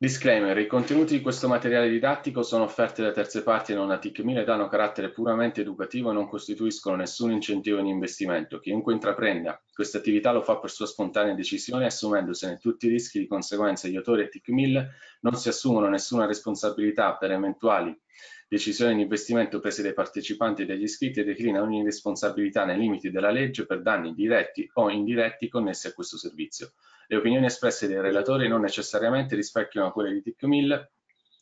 Disclaimer: I contenuti di questo materiale didattico sono offerti da terze parti e non ATICMIL e danno carattere puramente educativo e non costituiscono nessun incentivo in investimento. Chiunque intraprenda questa attività lo fa per sua spontanea decisione, assumendosene tutti i rischi di conseguenza. Gli autori ATICMIL non si assumono nessuna responsabilità per eventuali Decisioni di investimento prese dai partecipanti e dagli iscritti declina ogni responsabilità nei limiti della legge per danni diretti o indiretti connessi a questo servizio. Le opinioni espresse dai relatori non necessariamente rispecchiano quelle di TIC 1000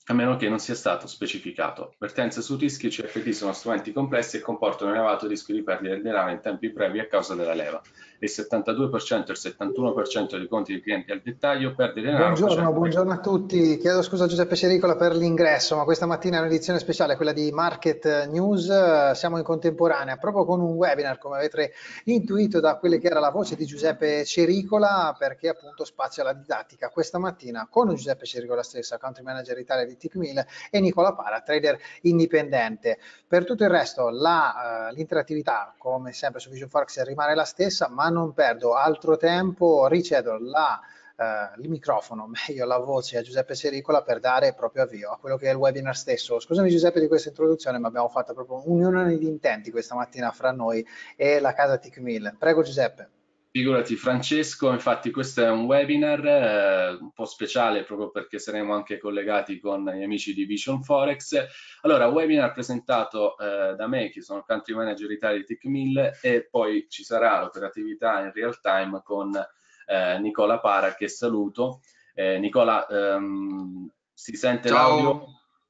a meno che non sia stato specificato. Vertenze su dischi CFD sono strumenti complessi e comportano un elevato rischio di perdita del denaro in tempi brevi a causa della leva. Il 72% e il 71% dei conti dei clienti al dettaglio perde denaro. Buongiorno, buongiorno a tutti. Chiedo scusa a Giuseppe Sericola per l'ingresso, ma questa mattina è un'edizione speciale, quella di Market News. Siamo in contemporanea, proprio con un webinar, come avete intuito da quella che era la voce di Giuseppe Cericola, perché appunto spazia la didattica. Questa mattina con Giuseppe Cericola stesso, country manager Italia di di TP1000 e Nicola Pala, trader indipendente. Per tutto il resto la, uh, l'interattività come sempre su Vision Forex rimane la stessa ma non perdo altro tempo, ricedo la Uh, il microfono, meglio la voce a Giuseppe Sericola per dare proprio avvio a quello che è il webinar stesso. Scusami Giuseppe di questa introduzione, ma abbiamo fatto proprio un'unione di intenti questa mattina fra noi e la casa TIC 1000. Prego Giuseppe. Figurati Francesco, infatti questo è un webinar eh, un po' speciale proprio perché saremo anche collegati con gli amici di Vision Forex. Allora, webinar presentato eh, da me, che sono country manager Italia di TechMill e poi ci sarà l'operatività in real time con eh, Nicola Para che saluto. Eh, Nicola, ehm, si sente l'audio?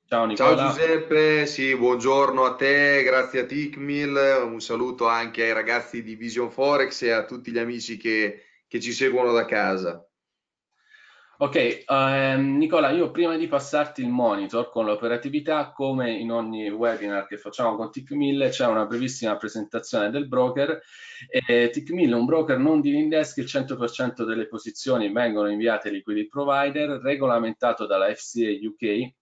Ciao Nicola. Ciao Giuseppe, sì, buongiorno a te, grazie a Ticmil, un saluto anche ai ragazzi di Vision Forex e a tutti gli amici che, che ci seguono da casa. Ok, ehm, Nicola, io prima di passarti il monitor con l'operatività, come in ogni webinar che facciamo con tic c'è una brevissima presentazione del broker. Eh, tic è un broker non di Lindesk, il 100% delle posizioni vengono inviate ai liquidity provider, regolamentato dalla FCA UK,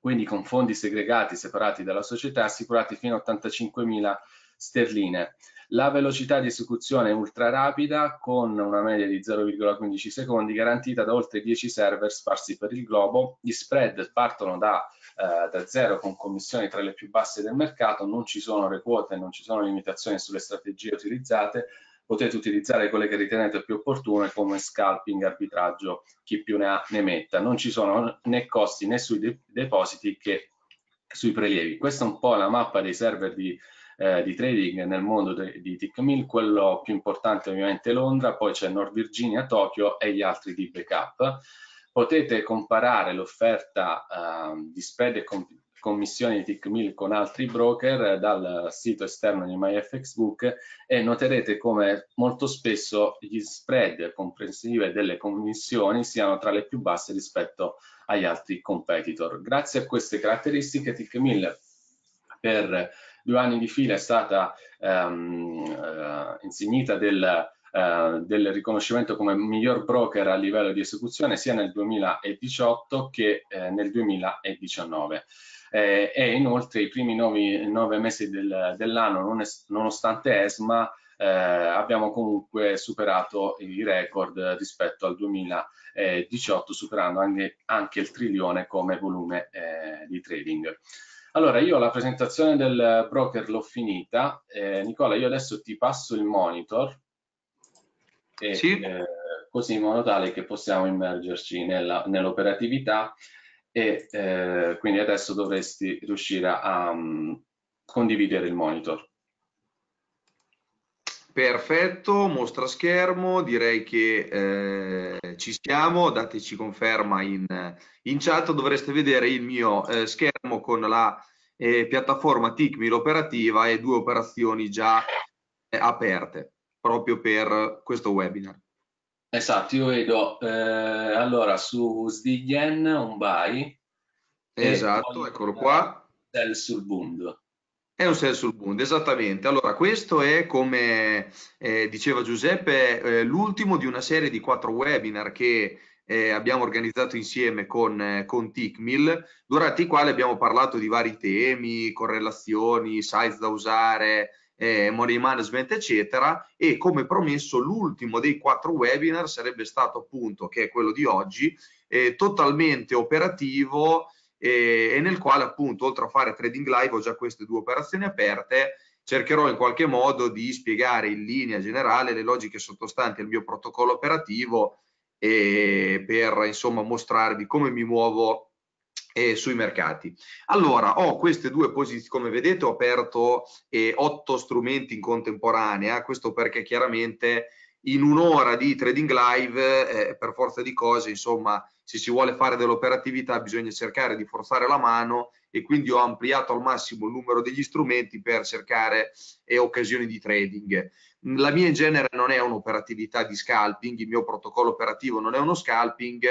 quindi con fondi segregati separati dalla società assicurati fino a 85.000 sterline. La velocità di esecuzione è ultra rapida con una media di 0,15 secondi garantita da oltre 10 server sparsi per il globo. Gli spread partono da, eh, da zero con commissioni tra le più basse del mercato, non ci sono requote, non ci sono limitazioni sulle strategie utilizzate, potete utilizzare quelle che ritenete più opportune come scalping, arbitraggio, chi più ne ha ne metta. Non ci sono né costi né sui de depositi che sui prelievi. Questa è un po' la mappa dei server di, eh, di trading nel mondo di Tickmill, quello più importante ovviamente Londra, poi c'è North Virginia, Tokyo e gli altri di backup. Potete comparare l'offerta eh, di spread e commissioni di TickMill con altri broker eh, dal sito esterno di MyFXBook e noterete come molto spesso gli spread comprensive delle commissioni siano tra le più basse rispetto agli altri competitor. Grazie a queste caratteristiche TickMill per due anni di fila è stata ehm, eh, insignita del Uh, del riconoscimento come miglior broker a livello di esecuzione sia nel 2018 che eh, nel 2019 eh, e inoltre i primi nove, nove mesi del, dell'anno, non nonostante ESMA, eh, abbiamo comunque superato i record rispetto al 2018, superando anche, anche il trilione come volume eh, di trading. Allora, io la presentazione del broker l'ho finita. Eh, Nicola, io adesso ti passo il monitor, e, sì. Eh, così in modo tale che possiamo immergerci nell'operatività. Nell e eh, quindi adesso dovresti riuscire a um, condividere il monitor. Perfetto, mostra schermo, direi che eh, ci siamo, dateci conferma in, in, chat, dovreste vedere il mio eh, schermo con la eh, piattaforma TICMIL operativa e due operazioni già eh, aperte proprio per questo webinar. Esatto, io vedo eh, allora su Sdighen un buy. Esatto, eccolo qua. Sell sul Bund. È un sell sul Bund, esattamente. Allora, questo è come eh, diceva Giuseppe, eh, l'ultimo di una serie di quattro webinar che eh, abbiamo organizzato insieme con, eh, con Ticmil, durante i quali abbiamo parlato di vari temi, correlazioni, sites da usare, eh, money management eccetera e come promesso l'ultimo dei quattro webinar sarebbe stato appunto che è quello di oggi eh, totalmente operativo eh, e nel quale appunto oltre a fare trading live ho già queste due operazioni aperte cercherò in qualche modo di spiegare in linea generale le logiche sottostanti al mio protocollo operativo e eh, per insomma mostrarvi come mi muovo eh, sui mercati. Allora, ho queste due posizioni, come vedete ho aperto eh, otto strumenti in contemporanea, questo perché chiaramente in un'ora di trading live, eh, per forza di cose, insomma, se si vuole fare dell'operatività bisogna cercare di forzare la mano e quindi ho ampliato al massimo il numero degli strumenti per cercare eh, occasioni di trading. La mia in genere non è un'operatività di scalping, il mio protocollo operativo non è uno scalping,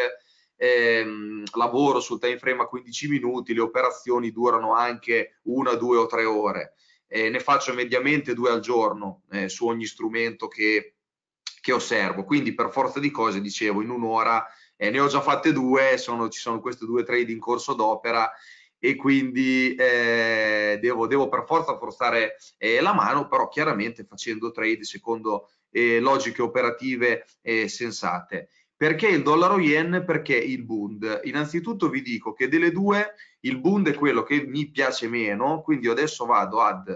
ehm, lavoro sul time frame a 15 minuti, le operazioni durano anche una, due o tre ore. Eh, ne faccio mediamente due al giorno eh, su ogni strumento che, che, osservo. Quindi per forza di cose, dicevo, in un'ora eh, ne ho già fatte due, sono, ci sono queste due trade in corso d'opera e quindi eh, devo, devo, per forza forzare eh, la mano, però chiaramente facendo trade secondo eh, logiche operative sensate. Perché il dollaro yen? Perché il Bund? Innanzitutto vi dico che delle due il Bund è quello che mi piace meno, quindi io adesso vado ad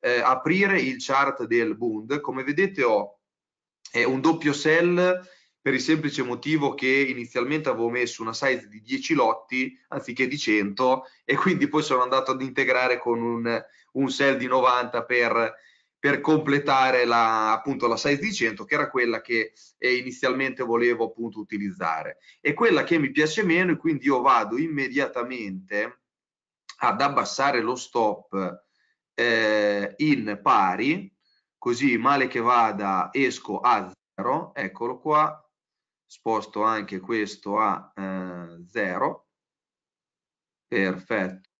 eh, aprire il chart del Bund. Come vedete ho eh, un doppio sell per il semplice motivo che inizialmente avevo messo una size di 10 lotti anziché di 100 e quindi poi sono andato ad integrare con un, un sell di 90 per per completare la, appunto la size di 100 che era quella che eh, inizialmente volevo appunto utilizzare e quella che mi piace meno e quindi io vado immediatamente ad abbassare lo stop eh, in pari così male che vada esco a 0 eccolo qua sposto anche questo a 0 eh, perfetto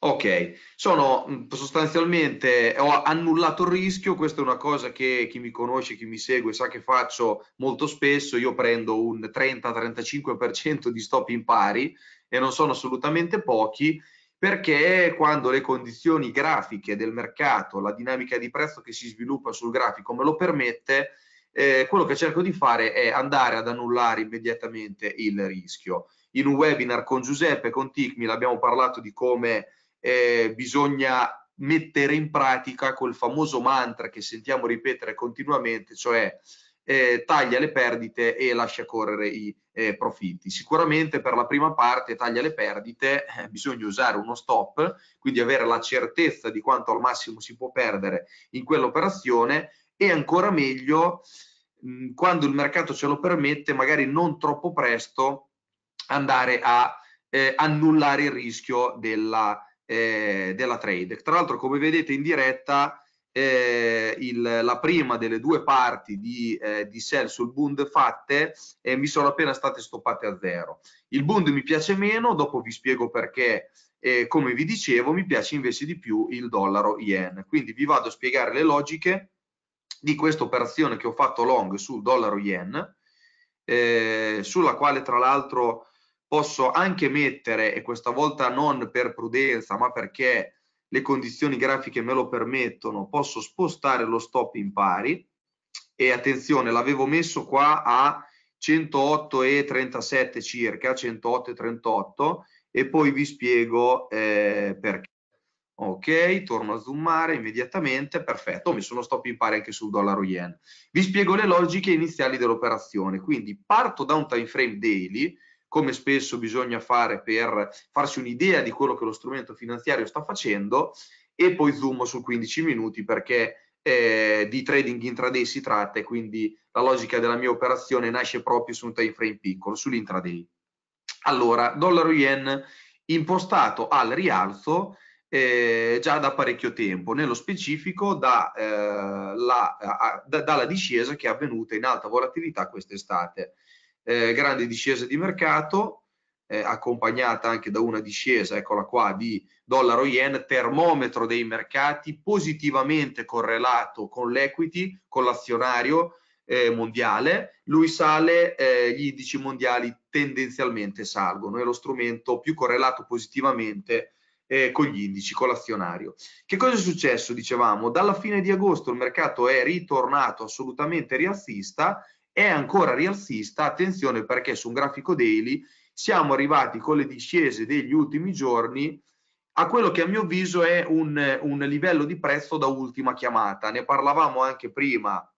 Ok, sono sostanzialmente, ho annullato il rischio, questa è una cosa che chi mi conosce, chi mi segue sa che faccio molto spesso, io prendo un 30-35% di stop in pari e non sono assolutamente pochi perché quando le condizioni grafiche del mercato, la dinamica di prezzo che si sviluppa sul grafico me lo permette, eh, quello che cerco di fare è andare ad annullare immediatamente il rischio in un webinar con Giuseppe, con Ticmi, abbiamo parlato di come eh, bisogna mettere in pratica quel famoso mantra che sentiamo ripetere continuamente, cioè eh, taglia le perdite e lascia correre i eh, profitti. Sicuramente per la prima parte taglia le perdite eh, bisogna usare uno stop, quindi avere la certezza di quanto al massimo si può perdere in quell'operazione e ancora meglio mh, quando il mercato ce lo permette, magari non troppo presto, andare a eh, annullare il rischio della, eh, della trade. Tra l'altro come vedete in diretta eh, il, la prima delle due parti di, eh, di sell sul Bund fatte eh, mi sono appena state stoppate a zero. Il Bund mi piace meno, dopo vi spiego perché, come vi dicevo, mi piace invece di più il dollaro yen. Quindi vi vado a spiegare le logiche di questa operazione che ho fatto long sul dollaro yen, eh, sulla quale tra l'altro posso anche mettere, e questa volta non per prudenza, ma perché le condizioni grafiche me lo permettono, posso spostare lo stop in pari e attenzione, l'avevo messo qua a 108,37 circa, 108,38 e poi vi spiego eh, perché. Ok, torno a zoomare immediatamente, perfetto, ho messo sono stop in pari anche sul dollaro yen. Vi spiego le logiche iniziali dell'operazione, quindi parto da un time frame daily, come spesso bisogna fare per farsi un'idea di quello che lo strumento finanziario sta facendo e poi zoom su 15 minuti perché eh, di trading intraday si tratta e quindi la logica della mia operazione nasce proprio su un time frame piccolo, sull'intraday. Allora, dollaro yen impostato al rialzo eh, già da parecchio tempo, nello specifico da, eh, la, a, da, dalla discesa che è avvenuta in alta volatilità quest'estate eh, grande discesa di mercato, eh, accompagnata anche da una discesa, eccola qua, di dollaro yen, termometro dei mercati positivamente correlato con l'equity, con l'azionario eh, mondiale, lui sale, eh, gli indici mondiali tendenzialmente salgono, è lo strumento più correlato positivamente eh, con gli indici, con l'azionario. Che cosa è successo? Dicevamo, dalla fine di agosto il mercato è ritornato assolutamente rialzista è ancora rialzista, attenzione perché su un grafico daily siamo arrivati con le discese degli ultimi giorni a quello che a mio avviso è un, un livello di prezzo da ultima chiamata. Ne parlavamo anche prima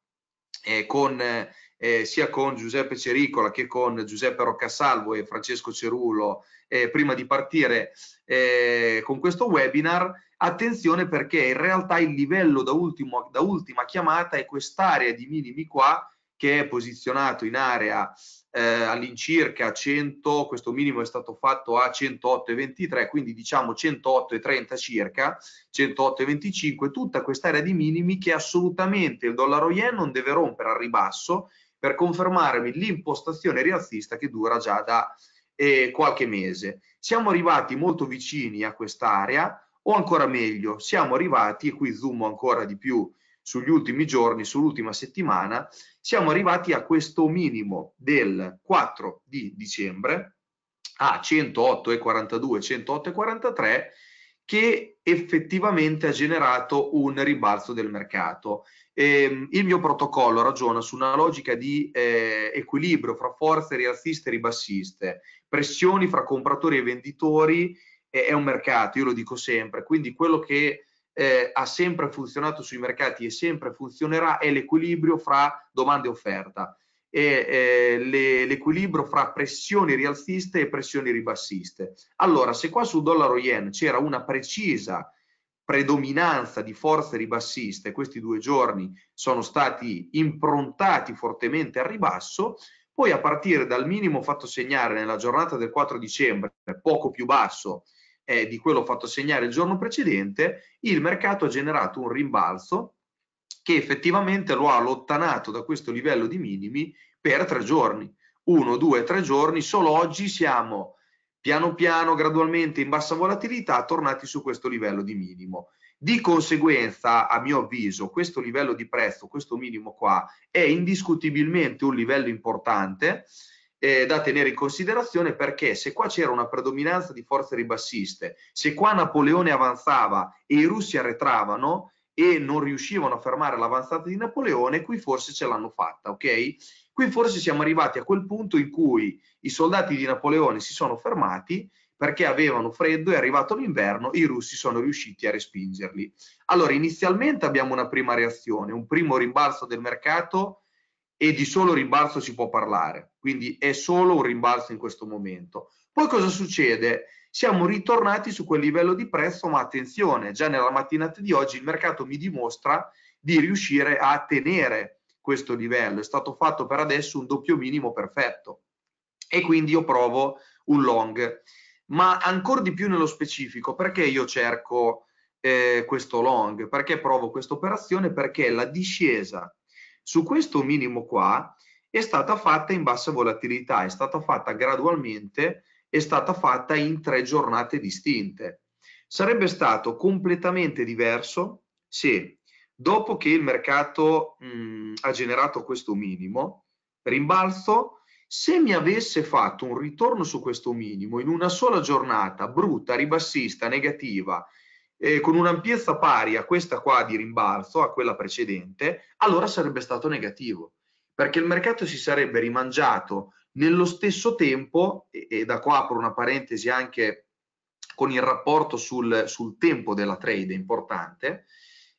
eh, con, eh, sia con Giuseppe Cericola che con Giuseppe Roccasalvo e Francesco Cerullo eh, prima di partire eh, con questo webinar. Attenzione perché in realtà il livello da, ultimo, da ultima chiamata è quest'area di minimi qua che è posizionato in area eh, all'incirca 100, questo minimo è stato fatto a 108,23, quindi diciamo 108,30 circa, 108,25, tutta quest'area di minimi che assolutamente il dollaro yen non deve rompere al ribasso per confermarmi l'impostazione rialzista che dura già da eh, qualche mese. Siamo arrivati molto vicini a quest'area, o ancora meglio, siamo arrivati, e qui zoom ancora di più sugli ultimi giorni, sull'ultima settimana, siamo arrivati a questo minimo del 4 di dicembre a 108,42, 108,43 che effettivamente ha generato un ribalzo del mercato. Eh, il mio protocollo ragiona su una logica di eh, equilibrio fra forze rialziste e ribassiste, pressioni fra compratori e venditori, eh, è un mercato, io lo dico sempre, quindi quello che eh, ha sempre funzionato sui mercati e sempre funzionerà è l'equilibrio fra domanda e offerta e eh, l'equilibrio fra pressioni rialziste e pressioni ribassiste. Allora, se qua sul dollaro yen c'era una precisa predominanza di forze ribassiste, questi due giorni sono stati improntati fortemente al ribasso, poi a partire dal minimo fatto segnare nella giornata del 4 dicembre, poco più basso, eh, di quello fatto segnare il giorno precedente, il mercato ha generato un rimbalzo che effettivamente lo ha allontanato da questo livello di minimi per tre giorni. Uno, due, tre giorni, solo oggi siamo piano piano, gradualmente in bassa volatilità, tornati su questo livello di minimo. Di conseguenza, a mio avviso, questo livello di prezzo, questo minimo qua, è indiscutibilmente un livello importante eh, da tenere in considerazione perché se qua c'era una predominanza di forze ribassiste, se qua Napoleone avanzava e i russi arretravano e non riuscivano a fermare l'avanzata di Napoleone, qui forse ce l'hanno fatta, ok? Qui forse siamo arrivati a quel punto in cui i soldati di Napoleone si sono fermati perché avevano freddo, è arrivato l'inverno, i russi sono riusciti a respingerli. Allora, inizialmente abbiamo una prima reazione, un primo rimbalzo del mercato e di solo rimbalzo si può parlare, quindi è solo un rimbalzo in questo momento. Poi cosa succede? Siamo ritornati su quel livello di prezzo, ma attenzione, già nella mattinata di oggi il mercato mi dimostra di riuscire a tenere questo livello, è stato fatto per adesso un doppio minimo perfetto e quindi io provo un long, ma ancora di più nello specifico, perché io cerco eh, questo long, perché provo questa operazione, perché la discesa su questo minimo qua è stata fatta in bassa volatilità, è stata fatta gradualmente, è stata fatta in tre giornate distinte. Sarebbe stato completamente diverso se dopo che il mercato mh, ha generato questo minimo rimbalzo, se mi avesse fatto un ritorno su questo minimo in una sola giornata brutta, ribassista, negativa, eh, con un'ampiezza pari a questa qua di rimbalzo, a quella precedente, allora sarebbe stato negativo, perché il mercato si sarebbe rimangiato nello stesso tempo, e, e da qua apro una parentesi anche con il rapporto sul, sul tempo della trade, è importante,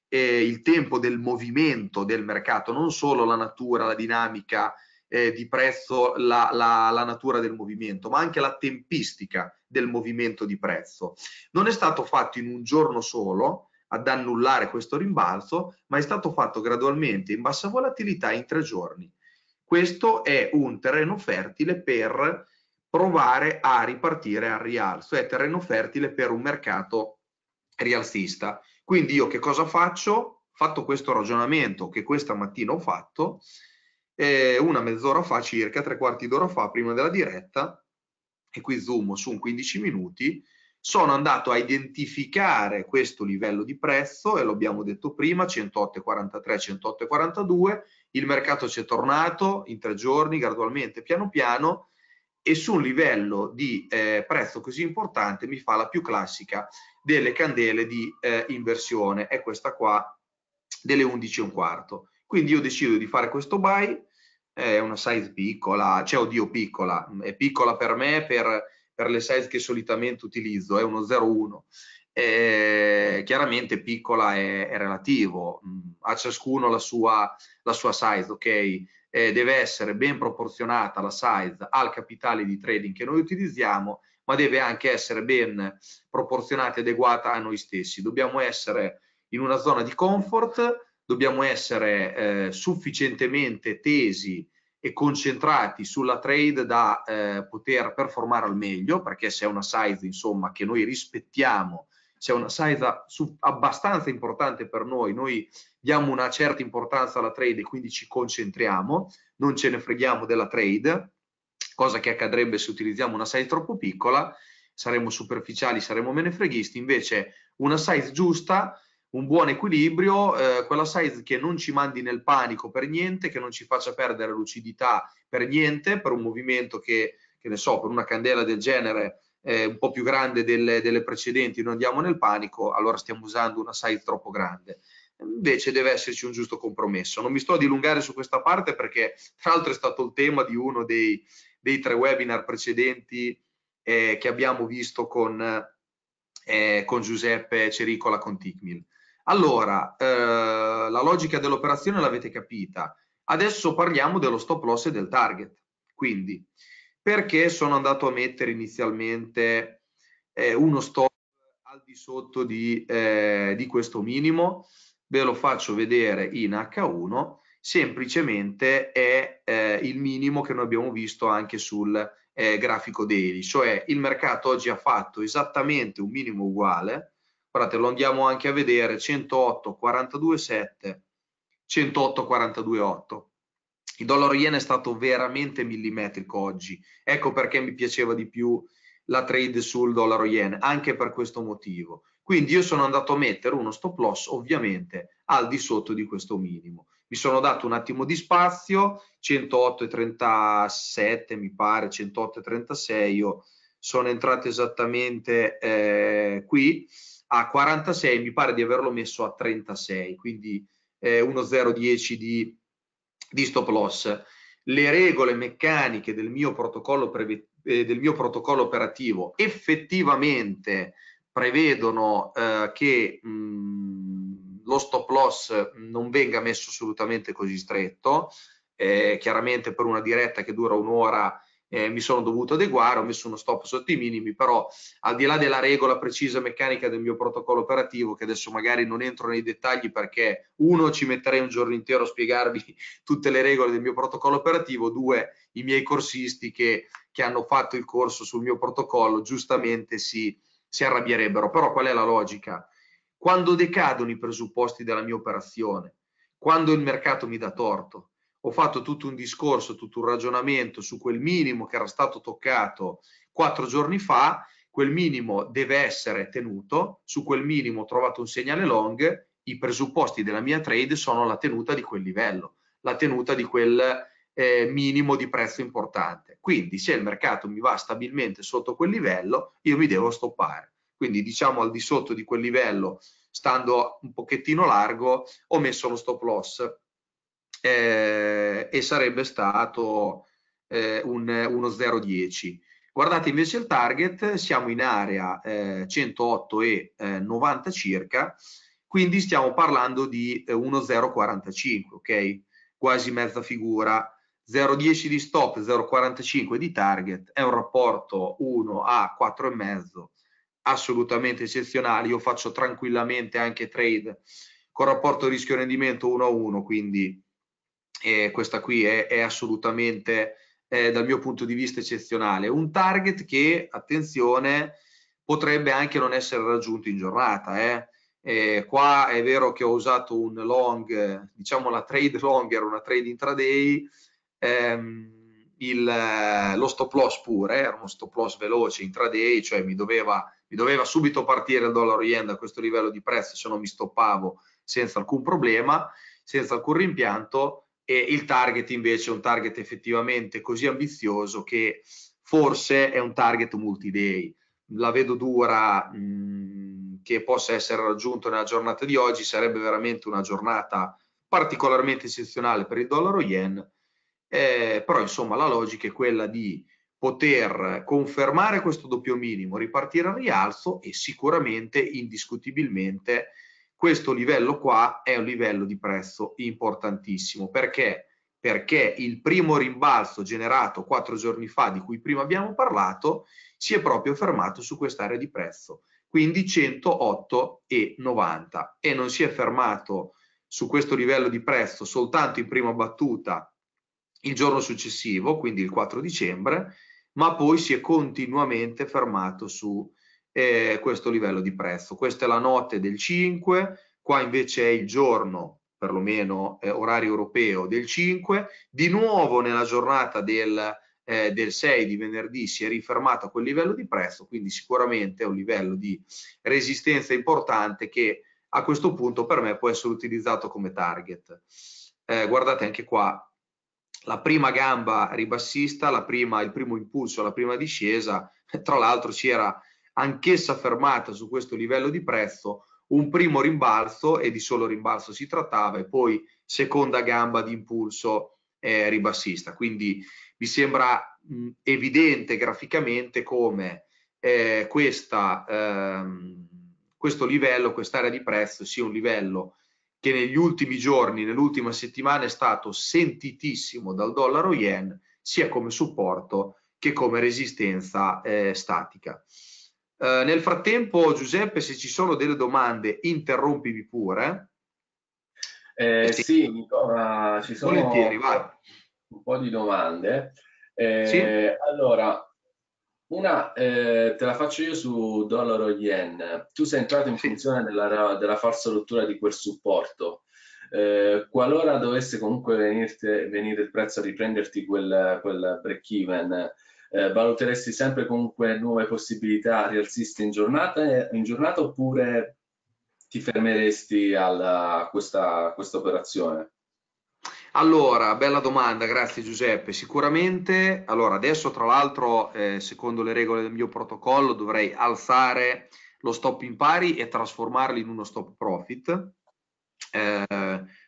eh, il tempo del movimento del mercato, non solo la natura, la dinamica, eh, di prezzo la, la, la, natura del movimento, ma anche la tempistica del movimento di prezzo. Non è stato fatto in un giorno solo ad annullare questo rimbalzo, ma è stato fatto gradualmente in bassa volatilità in tre giorni. Questo è un terreno fertile per provare a ripartire al rialzo, è terreno fertile per un mercato rialzista. Quindi io che cosa faccio? Fatto questo ragionamento che questa mattina ho fatto, eh, una mezz'ora fa circa, tre quarti d'ora fa, prima della diretta, e qui zoom su un 15 minuti, sono andato a identificare questo livello di prezzo e l'abbiamo detto prima 108,43 108,42 il mercato ci è tornato in tre giorni gradualmente piano piano e su un livello di eh, prezzo così importante mi fa la più classica delle candele di eh, inversione è questa qua delle 11 e un quarto quindi io decido di fare questo buy è una size piccola, cioè oddio piccola, è piccola per me per, per le size che solitamente utilizzo, è uno 01. Eh, chiaramente piccola è, è, relativo, mm, a ciascuno la sua, la sua size, ok? Eh, deve essere ben proporzionata la size al capitale di trading che noi utilizziamo, ma deve anche essere ben proporzionata e adeguata a noi stessi. Dobbiamo essere in una zona di comfort, dobbiamo essere eh, sufficientemente tesi e concentrati sulla trade da eh, poter performare al meglio, perché se è una size insomma che noi rispettiamo, se è una size abbastanza importante per noi, noi diamo una certa importanza alla trade e quindi ci concentriamo, non ce ne freghiamo della trade, cosa che accadrebbe se utilizziamo una size troppo piccola, saremo superficiali, saremo freghisti invece una size giusta un buon equilibrio, eh, quella size che non ci mandi nel panico per niente, che non ci faccia perdere lucidità per niente, per un movimento che, che ne so, per una candela del genere eh, un po' più grande delle, delle precedenti, non andiamo nel panico, allora stiamo usando una size troppo grande invece deve esserci un giusto compromesso. Non mi sto a dilungare su questa parte perché tra l'altro è stato il tema di uno dei, dei tre webinar precedenti eh, che abbiamo visto con, eh, con Giuseppe Cericola con Ticmil. Allora, eh, la logica dell'operazione l'avete capita. Adesso parliamo dello stop loss e del target. Quindi, perché sono andato a mettere inizialmente eh, uno stop al di sotto di, eh, di questo minimo? Ve lo faccio vedere in H1 semplicemente è eh, il minimo che noi abbiamo visto anche sul eh, grafico daily, cioè il mercato oggi ha fatto esattamente un minimo uguale guardate lo andiamo anche a vedere 108 42 7 108 42 8 il dollaro yen è stato veramente millimetrico oggi ecco perché mi piaceva di più la trade sul dollaro yen anche per questo motivo quindi io sono andato a mettere uno stop loss ovviamente al di sotto di questo minimo mi sono dato un attimo di spazio 108 e 37 mi pare 108 e 36 io sono entrato esattamente eh, qui a 46, mi pare di averlo messo a 36, quindi eh, 1.010 di, di stop loss. Le regole meccaniche del mio protocollo, preve, eh, del mio protocollo operativo effettivamente prevedono eh, che mh, mm, lo stop loss non venga messo assolutamente così stretto, eh, chiaramente per una diretta che dura un'ora eh, mi sono dovuto adeguare, ho messo uno stop sotto i minimi, però al di là della regola precisa e meccanica del mio protocollo operativo, che adesso magari non entro nei dettagli perché uno ci metterei un giorno intero a spiegarvi tutte le regole del mio protocollo operativo, due i miei corsisti che, che hanno fatto il corso sul mio protocollo giustamente si, si arrabbierebbero. Però qual è la logica? Quando decadono i presupposti della mia operazione, quando il mercato mi dà torto, ho fatto tutto un discorso, tutto un ragionamento su quel minimo che era stato toccato quattro giorni fa, quel minimo deve essere tenuto, su quel minimo ho trovato un segnale long, i presupposti della mia trade sono la tenuta di quel livello, la tenuta di quel eh, minimo di prezzo importante. Quindi se il mercato mi va stabilmente sotto quel livello, io mi devo stoppare. Quindi diciamo al di sotto di quel livello, stando un pochettino largo, ho messo lo stop loss eh, e sarebbe stato eh, un, uno 0,10. Guardate invece il target, siamo in area eh, 108 e 90 eh, circa, quindi stiamo parlando di eh, 1,045, ok? Quasi mezza figura. 0,10 di stop, 0,45 di target, è un rapporto 1 a 4,5 assolutamente eccezionale, io faccio tranquillamente anche trade con rapporto rischio-rendimento 1 a 1, quindi eh, questa qui è, è assolutamente eh, dal mio punto di vista eccezionale. Un target che, attenzione, potrebbe anche non essere raggiunto in giornata. Eh. Eh, qua è vero che ho usato un long, diciamo la trade long era una trade intraday, ehm, il, lo stop loss pure, era uno stop loss veloce intraday, cioè mi doveva, mi doveva subito partire il dollaro yen da questo livello di prezzo se no mi stoppavo senza alcun problema, senza alcun rimpianto, e il target invece è un target effettivamente così ambizioso che forse è un target multi-day. La vedo dura mh, mm, che possa essere raggiunto nella giornata di oggi, sarebbe veramente una giornata particolarmente eccezionale per il dollaro yen, eh, però insomma la logica è quella di poter confermare questo doppio minimo, ripartire al rialzo e sicuramente indiscutibilmente questo livello qua è un livello di prezzo importantissimo. Perché? Perché il primo rimbalzo generato quattro giorni fa, di cui prima abbiamo parlato, si è proprio fermato su quest'area di prezzo, quindi 108,90 e non si è fermato su questo livello di prezzo soltanto in prima battuta il giorno successivo, quindi il 4 dicembre, ma poi si è continuamente fermato su eh, questo livello di prezzo. Questa è la notte del 5, qua invece è il giorno, perlomeno eh, orario europeo, del 5. Di nuovo nella giornata del, eh, del 6 di venerdì si è rifermato a quel livello di prezzo, quindi sicuramente è un livello di resistenza importante che a questo punto per me può essere utilizzato come target. Eh, guardate anche qua la prima gamba ribassista, la prima, il primo impulso, la prima discesa, tra l'altro c'era anch'essa fermata su questo livello di prezzo, un primo rimbalzo e di solo rimbalzo si trattava e poi seconda gamba di impulso eh, ribassista. Quindi mi sembra mh, evidente graficamente come eh, questa, ehm, questo livello, quest'area di prezzo sia un livello che negli ultimi giorni, nell'ultima settimana è stato sentitissimo dal dollaro yen sia come supporto che come resistenza eh, statica. Eh, nel frattempo, Giuseppe, se ci sono delle domande, interrompimi pure. Eh, eh sì, Nicola, ci sono Volentieri, vai. un po' di domande. Eh, sì? Allora, una eh, te la faccio io su dollaro yen. Tu sei entrato in sì. funzione della, della, falsa rottura di quel supporto. Eh, qualora dovesse comunque venirte, venire il prezzo a riprenderti quel, quel break even, eh, valuteresti sempre comunque nuove possibilità rialziste in giornata, eh, in giornata oppure ti fermeresti a questa, questa operazione? Allora, bella domanda, grazie Giuseppe. Sicuramente, allora adesso tra l'altro, eh, secondo le regole del mio protocollo, dovrei alzare lo stop in pari e trasformarlo in uno stop profit. Eh,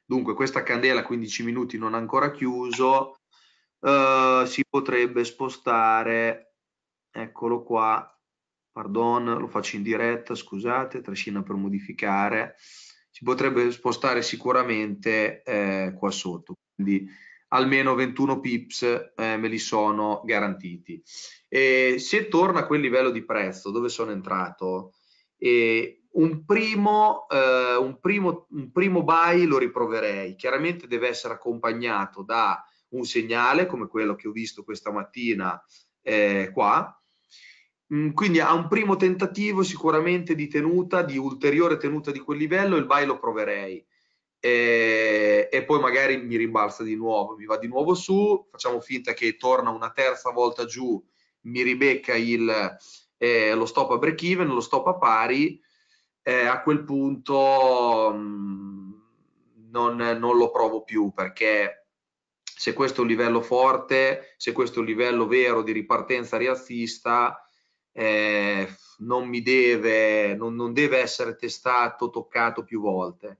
dunque, questa candela 15 minuti non ancora chiuso, eh, si potrebbe spostare, eccolo qua, pardon, lo faccio in diretta, scusate, trascina per modificare, si potrebbe spostare sicuramente eh, qua sotto, quindi almeno 21 pips eh, me li sono garantiti. E se torna a quel livello di prezzo dove sono entrato, eh, un, primo, eh, un, primo, un primo buy lo riproverei, chiaramente deve essere accompagnato da un segnale come quello che ho visto questa mattina eh, qua, mm, quindi a un primo tentativo sicuramente di tenuta, di ulteriore tenuta di quel livello, il buy lo proverei e, eh, e, poi magari mi rimbalza di nuovo, mi va di nuovo su, facciamo finta che torna una terza volta giù, mi ribecca il, eh, lo stop a break even, lo stop a pari, eh, a quel punto mh, mm, non, non lo provo più perché se questo è un livello forte, se questo è un livello vero di ripartenza rialzista, eh, non, mi deve, non, non deve essere testato, toccato più volte.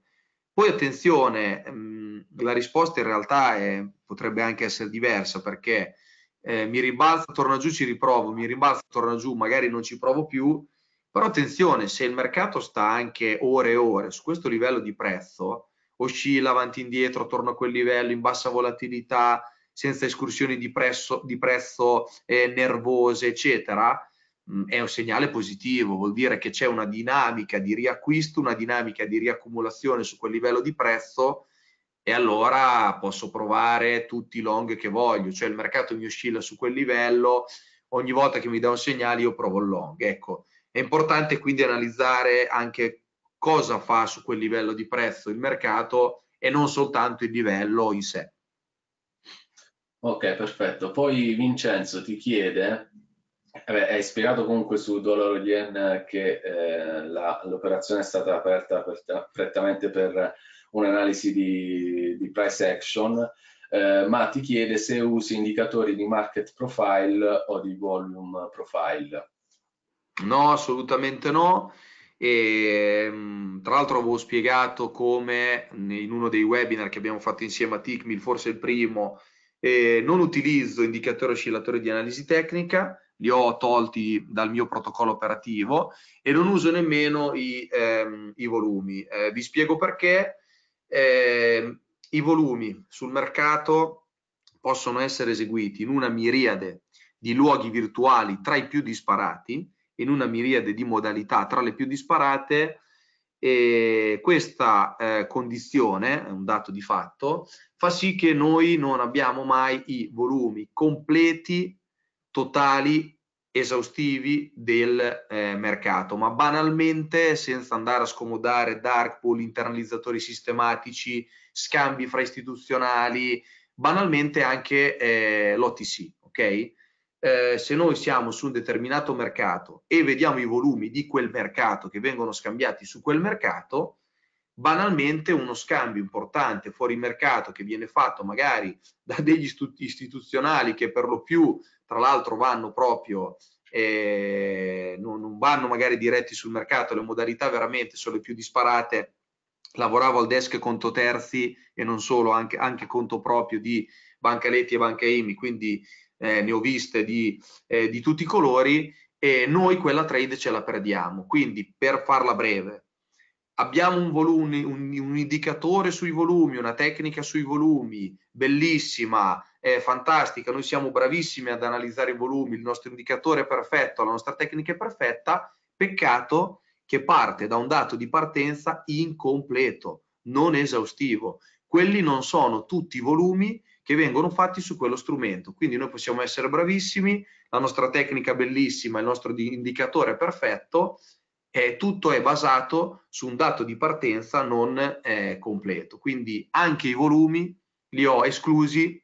Poi attenzione, mm, la risposta in realtà è, potrebbe anche essere diversa perché eh, mi ribalza, torna giù, ci riprovo, mi ribalza, torna giù, magari non ci provo più, però attenzione, se il mercato sta anche ore e ore su questo livello di prezzo, oscilla avanti e indietro attorno a quel livello in bassa volatilità, senza escursioni di, presso, di prezzo eh, nervose, eccetera, mm, è un segnale positivo, vuol dire che c'è una dinamica di riacquisto, una dinamica di riaccumulazione su quel livello di prezzo e allora posso provare tutti i long che voglio, cioè il mercato mi oscilla su quel livello, ogni volta che mi dà un segnale io provo il long, ecco. È importante quindi analizzare anche cosa fa su quel livello di prezzo il mercato e non soltanto il livello in sé. Ok, perfetto. Poi Vincenzo ti chiede, vabbè, eh, hai spiegato comunque su dollaro yen eh, che eh, l'operazione è stata aperta per, prettamente per un'analisi di, di, price action, eh, ma ti chiede se usi indicatori di market profile o di volume profile. No, assolutamente no. E, mm, tra l'altro avevo spiegato come in uno dei webinar che abbiamo fatto insieme a TICMIL, forse il primo, eh, non utilizzo indicatori oscillatori di analisi tecnica, li ho tolti dal mio protocollo operativo e non uso nemmeno i, ehm, i volumi. Eh, vi spiego perché. Eh, I volumi sul mercato possono essere eseguiti in una miriade di luoghi virtuali tra i più disparati in una miriade di modalità tra le più disparate e questa eh, condizione, è un dato di fatto, fa sì che noi non abbiamo mai i volumi completi, totali, esaustivi del eh, mercato, ma banalmente senza andare a scomodare dark pool, internalizzatori sistematici, scambi fra istituzionali, banalmente anche eh, l'OTC, ok? eh, se noi siamo su un determinato mercato e vediamo i volumi di quel mercato che vengono scambiati su quel mercato, banalmente uno scambio importante fuori mercato che viene fatto magari da degli istituzionali che per lo più tra l'altro vanno proprio eh, non, non vanno magari diretti sul mercato le modalità veramente sono le più disparate lavoravo al desk conto terzi e non solo anche, anche conto proprio di Banca Letti e Banca IMI quindi eh, ne ho viste di, eh, di tutti i colori e noi quella trade ce la perdiamo. Quindi per farla breve, abbiamo un, volume, un, un indicatore sui volumi, una tecnica sui volumi, bellissima, eh, fantastica, noi siamo bravissimi ad analizzare i volumi, il nostro indicatore è perfetto, la nostra tecnica è perfetta, peccato che parte da un dato di partenza incompleto, non esaustivo. Quelli non sono tutti i volumi che vengono fatti su quello strumento. Quindi noi possiamo essere bravissimi, la nostra tecnica è bellissima, il nostro indicatore è perfetto, e tutto è basato su un dato di partenza non eh, completo. Quindi anche i volumi li ho esclusi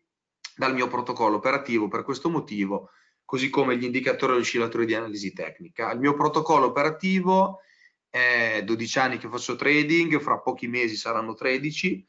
dal mio protocollo operativo per questo motivo, così come gli indicatori e gli oscillatori di analisi tecnica. Il mio protocollo operativo è 12 anni che faccio trading, fra pochi mesi saranno 13,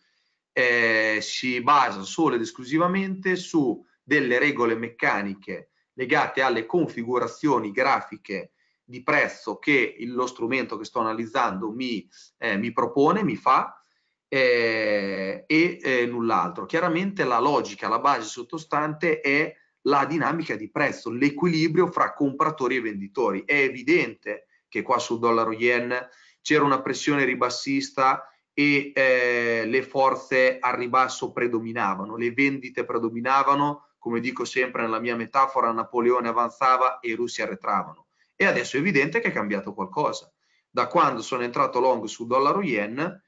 eh, si basa solo ed esclusivamente su delle regole meccaniche legate alle configurazioni grafiche di prezzo che lo strumento che sto analizzando mi, eh, mi propone, mi fa eh, e eh, null'altro. Chiaramente la logica, la base sottostante è la dinamica di prezzo, l'equilibrio fra compratori e venditori. È evidente che qua sul dollaro yen c'era una pressione ribassista e eh, le forze a ribasso predominavano, le vendite predominavano, come dico sempre nella mia metafora, Napoleone avanzava e i russi arretravano. E adesso è evidente che è cambiato qualcosa. Da quando sono entrato long sul dollaro yen,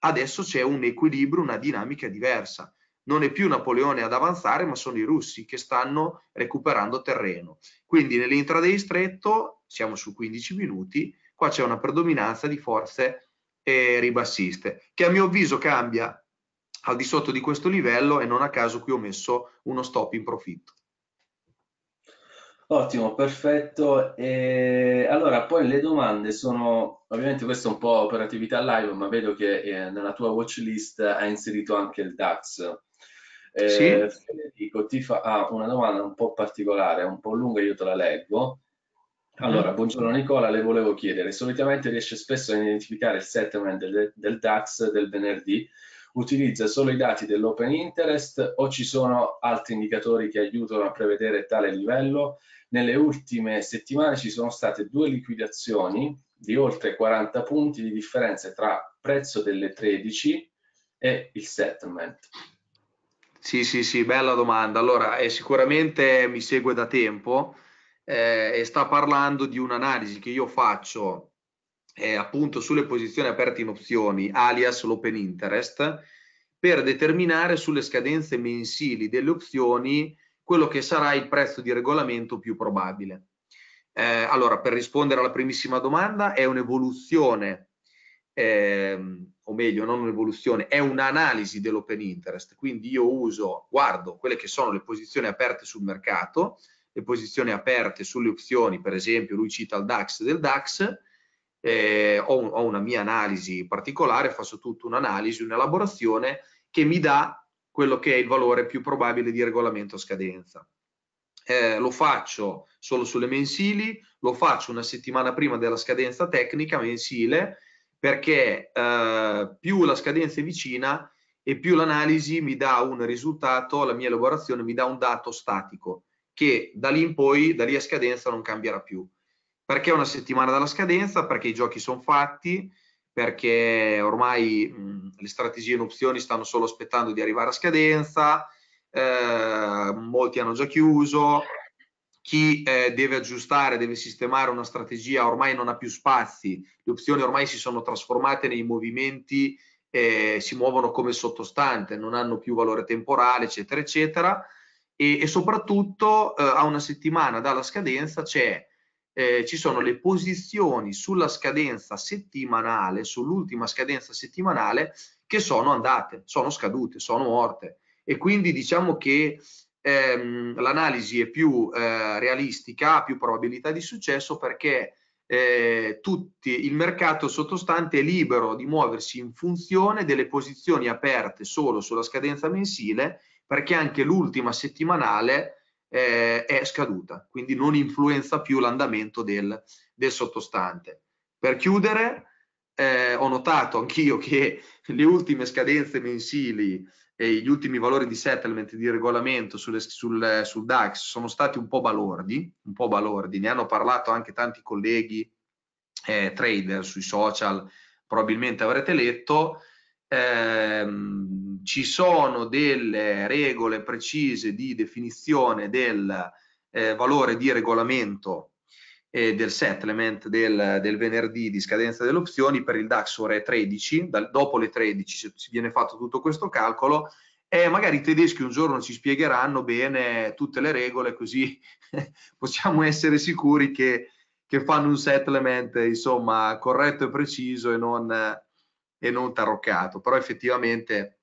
adesso c'è un equilibrio, una dinamica diversa. Non è più Napoleone ad avanzare, ma sono i russi che stanno recuperando terreno. Quindi nell'intraday stretto, siamo su 15 minuti, qua c'è una predominanza di forze e ribassiste, che a mio avviso cambia al di sotto di questo livello e non a caso qui ho messo uno stop in profitto. Ottimo, perfetto. E allora, poi le domande sono, ovviamente questo è un po' operatività live, ma vedo che eh, nella tua watch list hai inserito anche il DAX. Eh, sì. Federico ti fa ah, una domanda un po' particolare, un po' lunga, io te la leggo. Allora, buongiorno Nicola, le volevo chiedere, solitamente riesce spesso a identificare il settlement del, del DAX del venerdì, utilizza solo i dati dell'open interest o ci sono altri indicatori che aiutano a prevedere tale livello? Nelle ultime settimane ci sono state due liquidazioni di oltre 40 punti di differenza tra prezzo delle 13 e il settlement. Sì, sì, sì, bella domanda. Allora, eh, sicuramente mi segue da tempo eh, e sta parlando di un'analisi che io faccio eh, appunto sulle posizioni aperte in opzioni, alias l'open interest, per determinare sulle scadenze mensili delle opzioni quello che sarà il prezzo di regolamento più probabile. Eh, allora, per rispondere alla primissima domanda, è un'evoluzione, eh, o meglio, non un'evoluzione, è un'analisi dell'open interest. Quindi io uso, guardo quelle che sono le posizioni aperte sul mercato, le posizioni aperte sulle opzioni, per esempio lui cita il DAX del DAX, eh, ho, ho, una mia analisi particolare, faccio tutta un'analisi, un'elaborazione che mi dà quello che è il valore più probabile di regolamento a scadenza. Eh, lo faccio solo sulle mensili, lo faccio una settimana prima della scadenza tecnica mensile, perché eh, più la scadenza è vicina e più l'analisi mi dà un risultato, la mia elaborazione mi dà un dato statico, che da lì in poi, da lì a scadenza, non cambierà più. Perché una settimana dalla scadenza? Perché i giochi sono fatti, perché ormai mh, le strategie in opzioni stanno solo aspettando di arrivare a scadenza, eh, molti hanno già chiuso, chi eh, deve aggiustare, deve sistemare una strategia ormai non ha più spazi, le opzioni ormai si sono trasformate nei movimenti, eh, si muovono come sottostante, non hanno più valore temporale, eccetera, eccetera e, e soprattutto eh, a una settimana dalla scadenza c'è eh, ci sono le posizioni sulla scadenza settimanale, sull'ultima scadenza settimanale, che sono andate, sono scadute, sono morte. E quindi diciamo che ehm, l'analisi è più eh, realistica, ha più probabilità di successo perché eh, tutti, il mercato sottostante è libero di muoversi in funzione delle posizioni aperte solo sulla scadenza mensile perché anche l'ultima settimanale eh, è scaduta, quindi non influenza più l'andamento del, del sottostante. Per chiudere, eh, ho notato anch'io che le ultime scadenze mensili e gli ultimi valori di settlement di regolamento sulle, sul, sul, DAX sono stati un po' balordi, un po' balordi, ne hanno parlato anche tanti colleghi eh, trader sui social, probabilmente avrete letto, ehm, ci sono delle regole precise di definizione del eh, valore di regolamento eh, del settlement del, del, venerdì di scadenza delle opzioni per il DAX ore 13, dal, dopo le 13 si viene fatto tutto questo calcolo e magari i tedeschi un giorno ci spiegheranno bene tutte le regole così possiamo essere sicuri che, che fanno un settlement insomma corretto e preciso e non e non taroccato, però effettivamente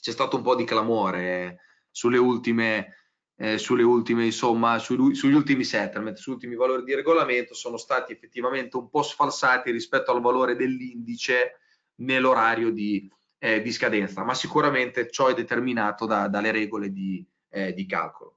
c'è stato un po' di clamore eh, sulle ultime, eh, sulle ultime insomma, su, sugli ultimi settlement, sugli ultimi valori di regolamento sono stati effettivamente un po' sfalsati rispetto al valore dell'indice nell'orario di, eh, di, scadenza, ma sicuramente ciò è determinato da, dalle regole di, eh, di calcolo.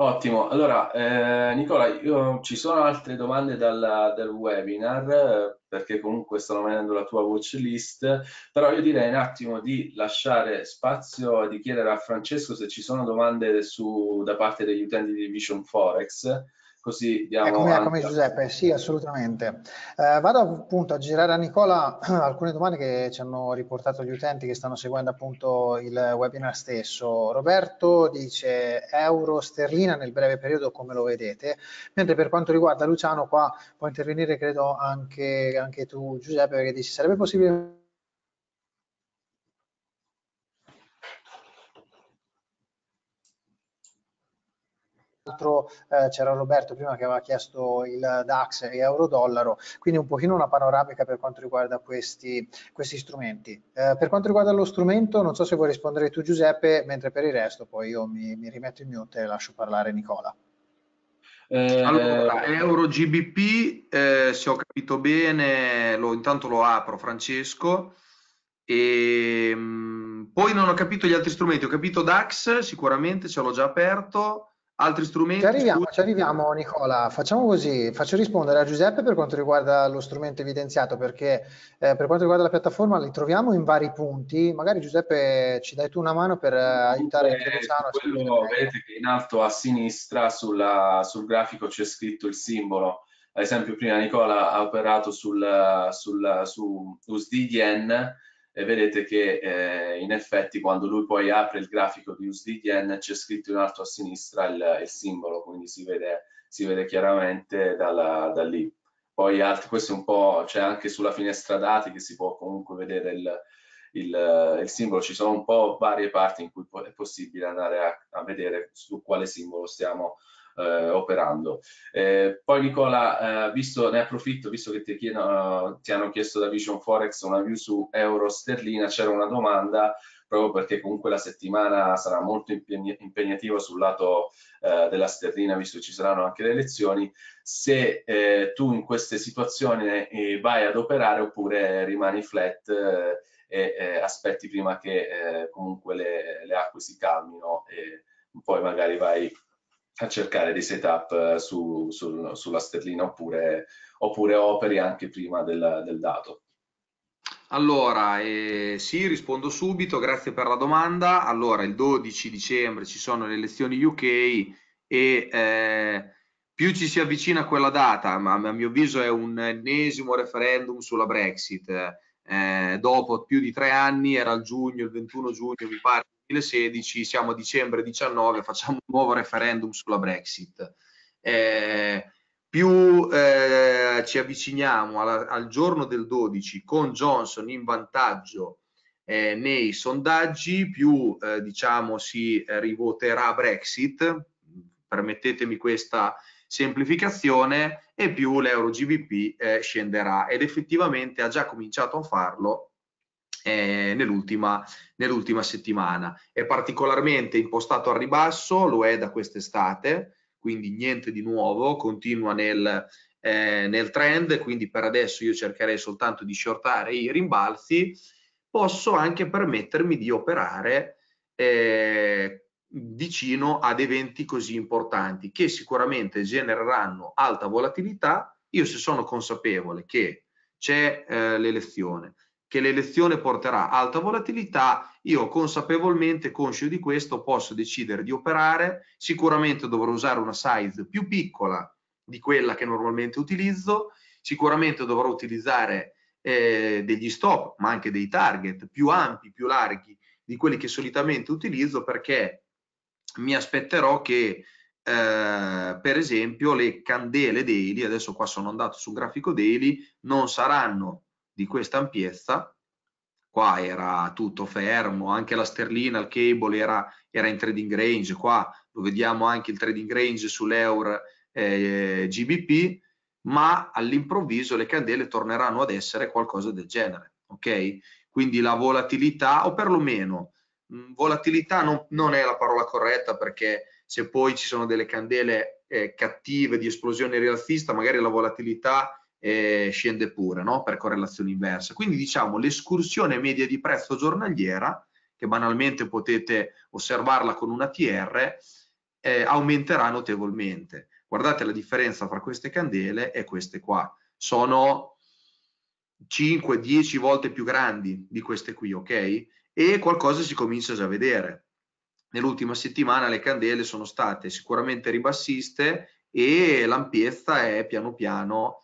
Ottimo, allora eh, Nicola, io- ci sono altre domande dalla- dal webinar, perché comunque stanno venendo la tua watch list, però io direi un attimo di lasciare spazio e di chiedere a Francesco se ci sono domande su- da parte degli utenti di Vision Forex così diamo... Come, come Giuseppe, sì assolutamente. Eh, vado appunto a girare a Nicola alcune domande che ci hanno riportato gli utenti che stanno seguendo appunto il webinar stesso. Roberto dice euro sterlina nel breve periodo come lo vedete, mentre per quanto riguarda Luciano qua può intervenire credo anche, anche tu Giuseppe perché dici sarebbe possibile l'altro eh, c'era Roberto prima che aveva chiesto il DAX e euro-dollaro, quindi un pochino una panoramica per quanto riguarda questi, questi strumenti. Eh, per quanto riguarda lo strumento, non so se vuoi rispondere tu Giuseppe, mentre per il resto poi io mi, mi rimetto in mute e lascio parlare Nicola. Eh, allora, Euro GBP, eh, se ho capito bene, lo, intanto lo apro Francesco, e, ehm, mh, poi non ho capito gli altri strumenti, ho capito DAX, sicuramente ce l'ho già aperto, altri strumenti. Ci arriviamo, ci arriviamo, Nicola, facciamo così, faccio rispondere a Giuseppe per quanto riguarda lo strumento evidenziato, perché eh, per quanto riguarda la piattaforma li troviamo in vari punti, magari Giuseppe ci dai tu una mano per eh, aiutare Luciano. Quello vedete che in alto a sinistra sulla, sul grafico c'è scritto il simbolo, ad esempio prima Nicola ha operato sul, sul, su USD e vedete che eh, in effetti quando lui poi apre il grafico di USDTN c'è scritto in alto a sinistra il, il simbolo, quindi si vede, si vede chiaramente dalla, da lì. Poi altri, questo è un po', c'è cioè anche sulla finestra dati che si può comunque vedere il, il, il, simbolo, ci sono un po' varie parti in cui è possibile andare a, a vedere su quale simbolo stiamo eh, operando. Eh, poi Nicola, eh, visto, ne approfitto, visto che ti, chiedo, ti, hanno chiesto da Vision Forex una view su euro sterlina, c'era una domanda proprio perché comunque la settimana sarà molto impegnativa sul lato eh, della sterlina, visto che ci saranno anche le elezioni, se eh, tu in queste situazioni eh, vai ad operare oppure rimani flat e eh, aspetti prima che eh, comunque le, le, acque si calmino e poi magari vai a cercare dei setup eh, su, sul, sulla sterlina oppure, oppure, operi anche prima del, del dato. Allora, eh, sì, rispondo subito, grazie per la domanda. Allora, il 12 dicembre ci sono le elezioni UK e eh, più ci si avvicina a quella data, ma a mio avviso è un ennesimo referendum sulla Brexit. Eh, dopo più di tre anni, era il giugno, il 21 giugno mi pare 2016, siamo a dicembre 19, facciamo un nuovo referendum sulla Brexit. Eh, più eh, ci avviciniamo alla, al giorno del 12 con Johnson in vantaggio eh, nei sondaggi, più eh, diciamo si eh, rivoterà Brexit, permettetemi questa semplificazione, e più l'euro GBP eh, scenderà ed effettivamente ha già cominciato a farlo eh, nell'ultima, nell'ultima settimana. È particolarmente impostato al ribasso, lo è da quest'estate, quindi niente di nuovo, continua nel, eh, nel trend, quindi per adesso io cercherei soltanto di shortare i rimbalzi, posso anche permettermi di operare eh, vicino ad eventi così importanti che sicuramente genereranno alta volatilità. Io se sono consapevole che c'è eh, l'elezione, che l'elezione porterà alta volatilità, io consapevolmente, conscio di questo, posso decidere di operare, sicuramente dovrò usare una size più piccola di quella che normalmente utilizzo, sicuramente dovrò utilizzare eh, degli stop, ma anche dei target più ampi, più larghi di quelli che solitamente utilizzo perché mi aspetterò che eh, per esempio le candele daily, adesso qua sono andato sul grafico daily, non saranno di questa ampiezza, qua era tutto fermo, anche la sterlina, il cable era, era in trading range, qua lo vediamo anche il trading range sull'euro eh, GBP, ma all'improvviso le candele torneranno ad essere qualcosa del genere, ok? Quindi la volatilità, o perlomeno mh, mm, volatilità non, non, è la parola corretta perché se poi ci sono delle candele eh, cattive di esplosione rialzista, magari la volatilità eh, scende pure no? per correlazione inversa. Quindi diciamo l'escursione media di prezzo giornaliera, che banalmente potete osservarla con una TR, eh, aumenterà notevolmente. Guardate la differenza tra queste candele e queste qua. Sono 5-10 volte più grandi di queste qui, ok? E qualcosa si comincia già a vedere. Nell'ultima settimana le candele sono state sicuramente ribassiste e l'ampiezza è piano piano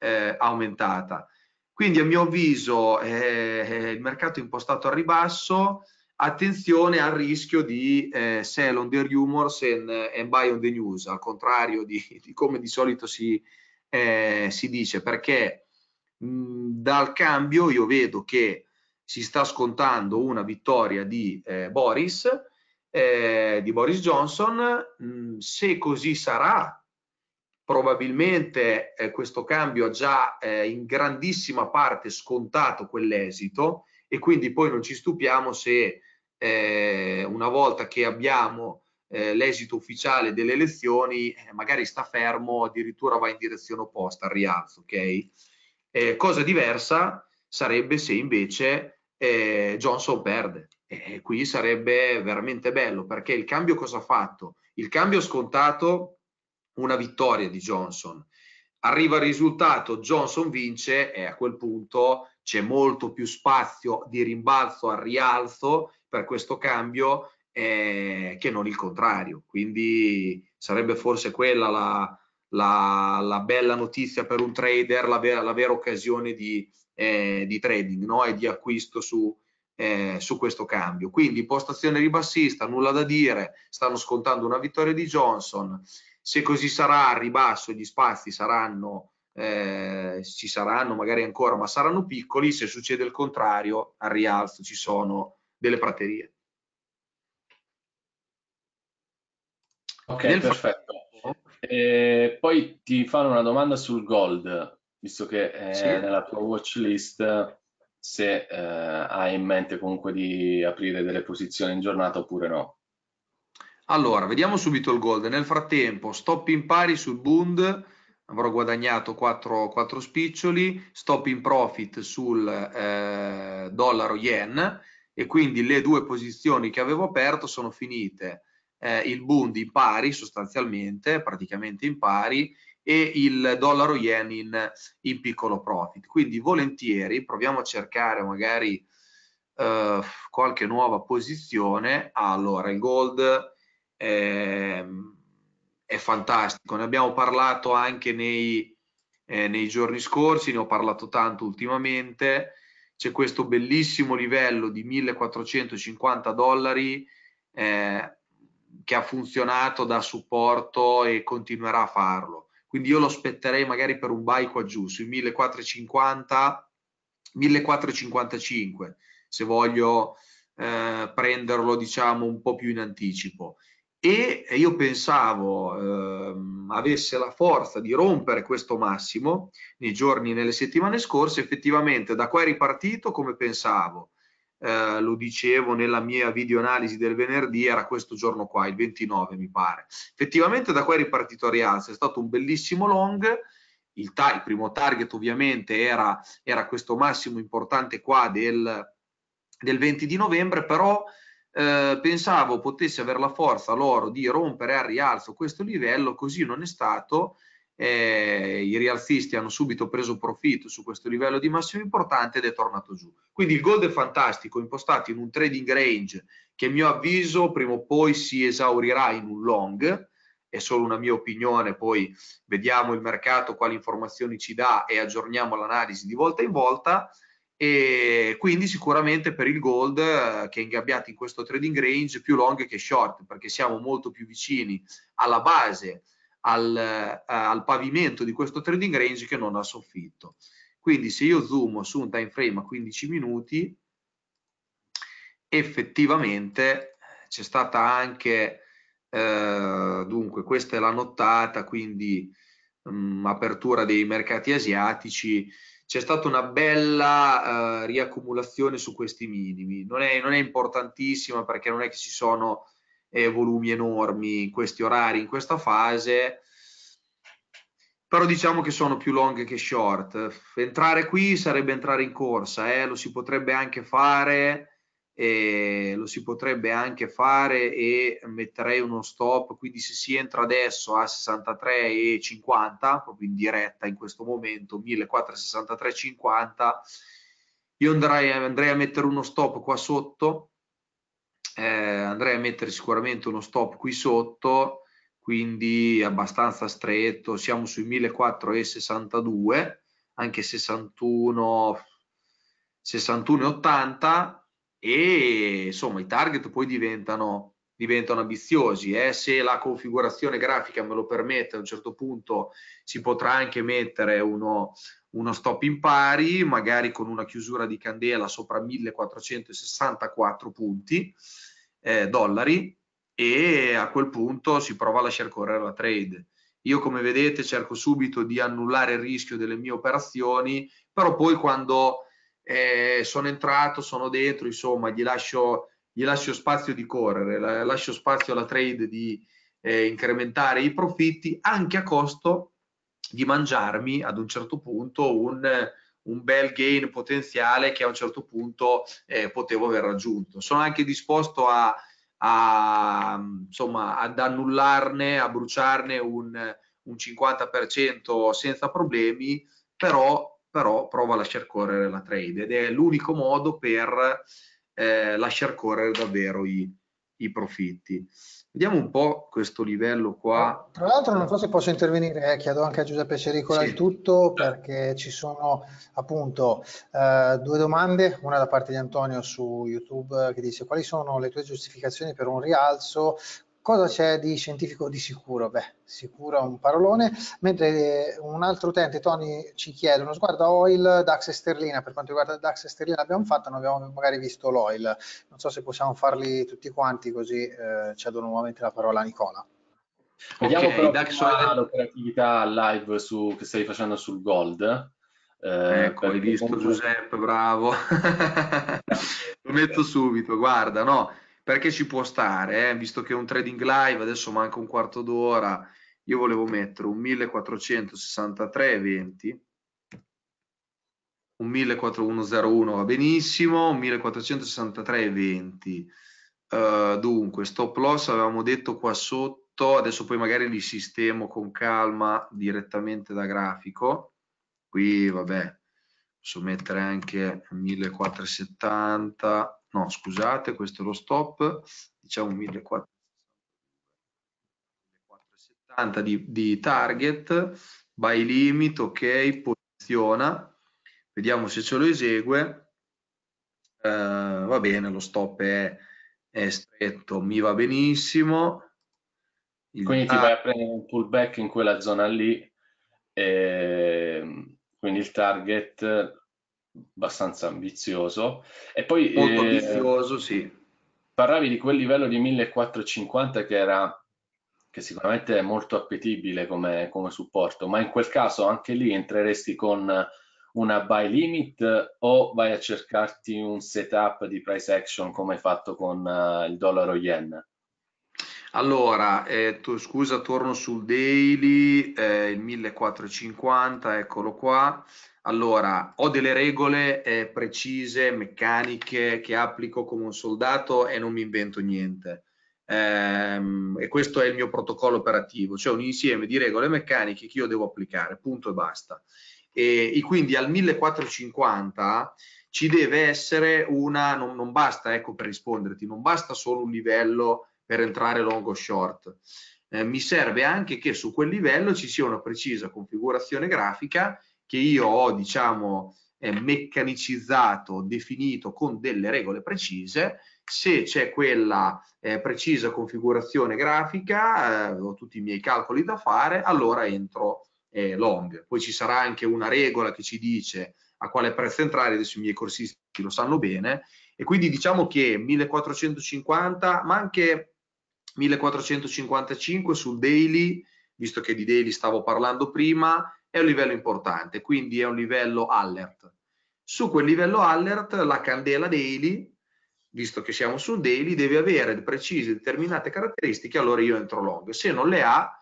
eh, aumentata. Quindi a mio avviso eh, eh, il mercato è impostato al ribasso, attenzione al rischio di eh, sell on the rumors and, eh, and, buy on the news, al contrario di, di come di solito si, eh, si dice, perché mh, dal cambio io vedo che si sta scontando una vittoria di eh, Boris, di Boris Johnson, mh, se così sarà probabilmente eh, questo cambio ha già eh, in grandissima parte scontato quell'esito e quindi poi non ci stupiamo se eh, una volta che abbiamo eh, l'esito ufficiale delle elezioni eh, magari sta fermo, addirittura va in direzione opposta al rialzo. Okay? Eh, cosa diversa sarebbe se invece Johnson perde. E qui sarebbe veramente bello perché il cambio cosa ha fatto? Il cambio scontato una vittoria di Johnson. Arriva il risultato, Johnson vince e a quel punto c'è molto più spazio di rimbalzo al rialzo per questo cambio eh, che non il contrario. Quindi sarebbe forse quella la, la, la bella notizia per un trader, la vera, la vera occasione di, eh, di trading no? e di acquisto su, eh, su questo cambio. Quindi postazione ribassista, nulla da dire, stanno scontando una vittoria di Johnson. Se così sarà, a ribasso gli spazi saranno, eh, ci saranno magari ancora, ma saranno piccoli. Se succede il contrario, al rialzo ci sono delle praterie. Ok, Nel perfetto. Eh, poi ti fanno una domanda sul gold, visto che è sì. nella tua watch list, se eh, hai in mente comunque di aprire delle posizioni in giornata oppure no. Allora, vediamo subito il gold. Nel frattempo, stop in pari sul Bund, avrò guadagnato 4, 4 spiccioli, stop in profit sul eh, dollaro yen e quindi le due posizioni che avevo aperto sono finite. Eh, il Bund in pari sostanzialmente, praticamente in pari, e il dollaro yen in, in piccolo profit. Quindi volentieri proviamo a cercare magari eh, qualche nuova posizione. Allora, il gold eh, è fantastico. Ne abbiamo parlato anche nei, eh, nei giorni scorsi, ne ho parlato tanto ultimamente. C'è questo bellissimo livello di 1450 dollari eh, che ha funzionato da supporto e continuerà a farlo. Quindi io lo aspetterei magari per un bike qua giù sui 1450, 1455 se voglio eh, prenderlo diciamo un po' più in anticipo e io pensavo ehm, avesse la forza di rompere questo massimo nei giorni, nelle settimane scorse, effettivamente da qua è ripartito come pensavo, eh, lo dicevo nella mia videoanalisi del venerdì, era questo giorno qua, il 29 mi pare, effettivamente da qua è ripartito a rialzo, è stato un bellissimo long, il, ta- il primo target ovviamente era, era, questo massimo importante qua del, del 20 di novembre, però eh, pensavo potesse avere la forza l'oro di rompere al rialzo questo livello, così non è stato, eh, i rialzisti hanno subito preso profitto su questo livello di massimo importante ed è tornato giù. Quindi il gold è fantastico, impostato in un trading range che a mio avviso prima o poi si esaurirà in un long, è solo una mia opinione, poi vediamo il mercato quali informazioni ci dà e aggiorniamo l'analisi di volta in volta, e quindi sicuramente per il gold eh, che è ingabbiato in questo trading range più long che short perché siamo molto più vicini alla base al, eh, al pavimento di questo trading range che non al soffitto quindi se io zoom su un time frame a 15 minuti effettivamente c'è stata anche eh, dunque questa è la nottata quindi mh, mm, apertura dei mercati asiatici c'è stata una bella eh, riaccumulazione su questi minimi, non è, non è, importantissima perché non è che ci sono eh, volumi enormi in questi orari, in questa fase, però diciamo che sono più long che short. Entrare qui sarebbe entrare in corsa, eh? lo si potrebbe anche fare, eh, lo si potrebbe anche fare e metterei uno stop, quindi se si entra adesso a 63,50, proprio in diretta in questo momento, 1463,50, io andrei, andrei a mettere uno stop qua sotto, eh, andrei a mettere sicuramente uno stop qui sotto, quindi abbastanza stretto, siamo sui 1462, anche 61, 61,80 e insomma i target poi diventano, diventano ambiziosi. Eh? Se la configurazione grafica me lo permette, a un certo punto si potrà anche mettere uno, uno stop in pari, magari con una chiusura di candela sopra 1464 punti eh, dollari e a quel punto si prova a lasciare correre la trade. Io come vedete cerco subito di annullare il rischio delle mie operazioni, però poi quando eh, sono entrato, sono dentro, insomma, gli lascio, gli lascio spazio di correre, lascio spazio alla trade di eh, incrementare i profitti anche a costo di mangiarmi ad un certo punto un, un bel gain potenziale che a un certo punto eh, potevo aver raggiunto. Sono anche disposto a, a, insomma, ad annullarne, a bruciarne un, un 50% senza problemi, però però prova a lasciar correre la trade ed è l'unico modo per eh, lasciar correre davvero i, i, profitti. Vediamo un po' questo livello qua. Tra l'altro non so se posso intervenire, eh, chiedo anche a Giuseppe Cericola sì. il tutto perché ci sono appunto eh, due domande, una da parte di Antonio su YouTube eh, che dice quali sono le tue giustificazioni per un rialzo Cosa c'è di scientifico di sicuro? Beh, sicuro è un parolone, mentre eh, un altro utente, Tony, ci chiede uno sguardo a oil, DAX e sterlina. Per quanto riguarda DAX e sterlina l'abbiamo fatta, non abbiamo magari visto l'oil. Non so se possiamo farli tutti quanti così eh, cedo nuovamente la parola a Nicola. Vediamo okay, però DAX oil... l'operatività live su, che stai facendo sul gold. Eh, ecco, hai visto Giuseppe, bravo. Lo metto subito, guarda, no? perché ci può stare, eh? visto che è un trading live, adesso manca un quarto d'ora, io volevo mettere un 1463,20, un 14101 va benissimo, un 1463,20, uh, eh, dunque stop loss avevamo detto qua sotto, adesso poi magari li sistemo con calma direttamente da grafico, qui vabbè, posso mettere anche 1470 no scusate questo è lo stop diciamo 1470 di, di target by limit ok posiziona vediamo se ce lo esegue eh, va bene lo stop è, è, stretto mi va benissimo Il quindi ti vai a prendere un pullback in quella zona lì e ehm, quindi il target abbastanza ambizioso. E poi, Molto eh, sì. Parlavi di quel livello di 1450 che era che sicuramente è molto appetibile come, come, supporto, ma in quel caso anche lì entreresti con una buy limit o vai a cercarti un setup di price action come hai fatto con uh, il dollaro yen? Allora, eh, tu, scusa, torno sul daily, eh, il 1450, eccolo qua. Allora, ho delle regole eh, precise, meccaniche, che applico come un soldato e non mi invento niente. Ehm, e questo è il mio protocollo operativo, cioè un insieme di regole meccaniche che io devo applicare, punto e basta. E, e quindi al 1450 ci deve essere una, non, non basta, ecco per risponderti, non basta solo un livello per entrare long o short. Eh, mi serve anche che su quel livello ci sia una precisa configurazione grafica che io ho, diciamo, meccanicizzato, definito con delle regole precise, se c'è quella eh, precisa configurazione grafica, eh, ho tutti i miei calcoli da fare, allora entro eh, long. Poi ci sarà anche una regola che ci dice a quale prezzo entrare, adesso i miei corsisti lo sanno bene, e quindi diciamo che 1450, ma anche 1455 sul daily, visto che di daily stavo parlando prima, è un livello importante, quindi è un livello alert. Su quel livello alert la candela daily, visto che siamo su daily, deve avere precise determinate caratteristiche, allora io entro long. Se non le ha,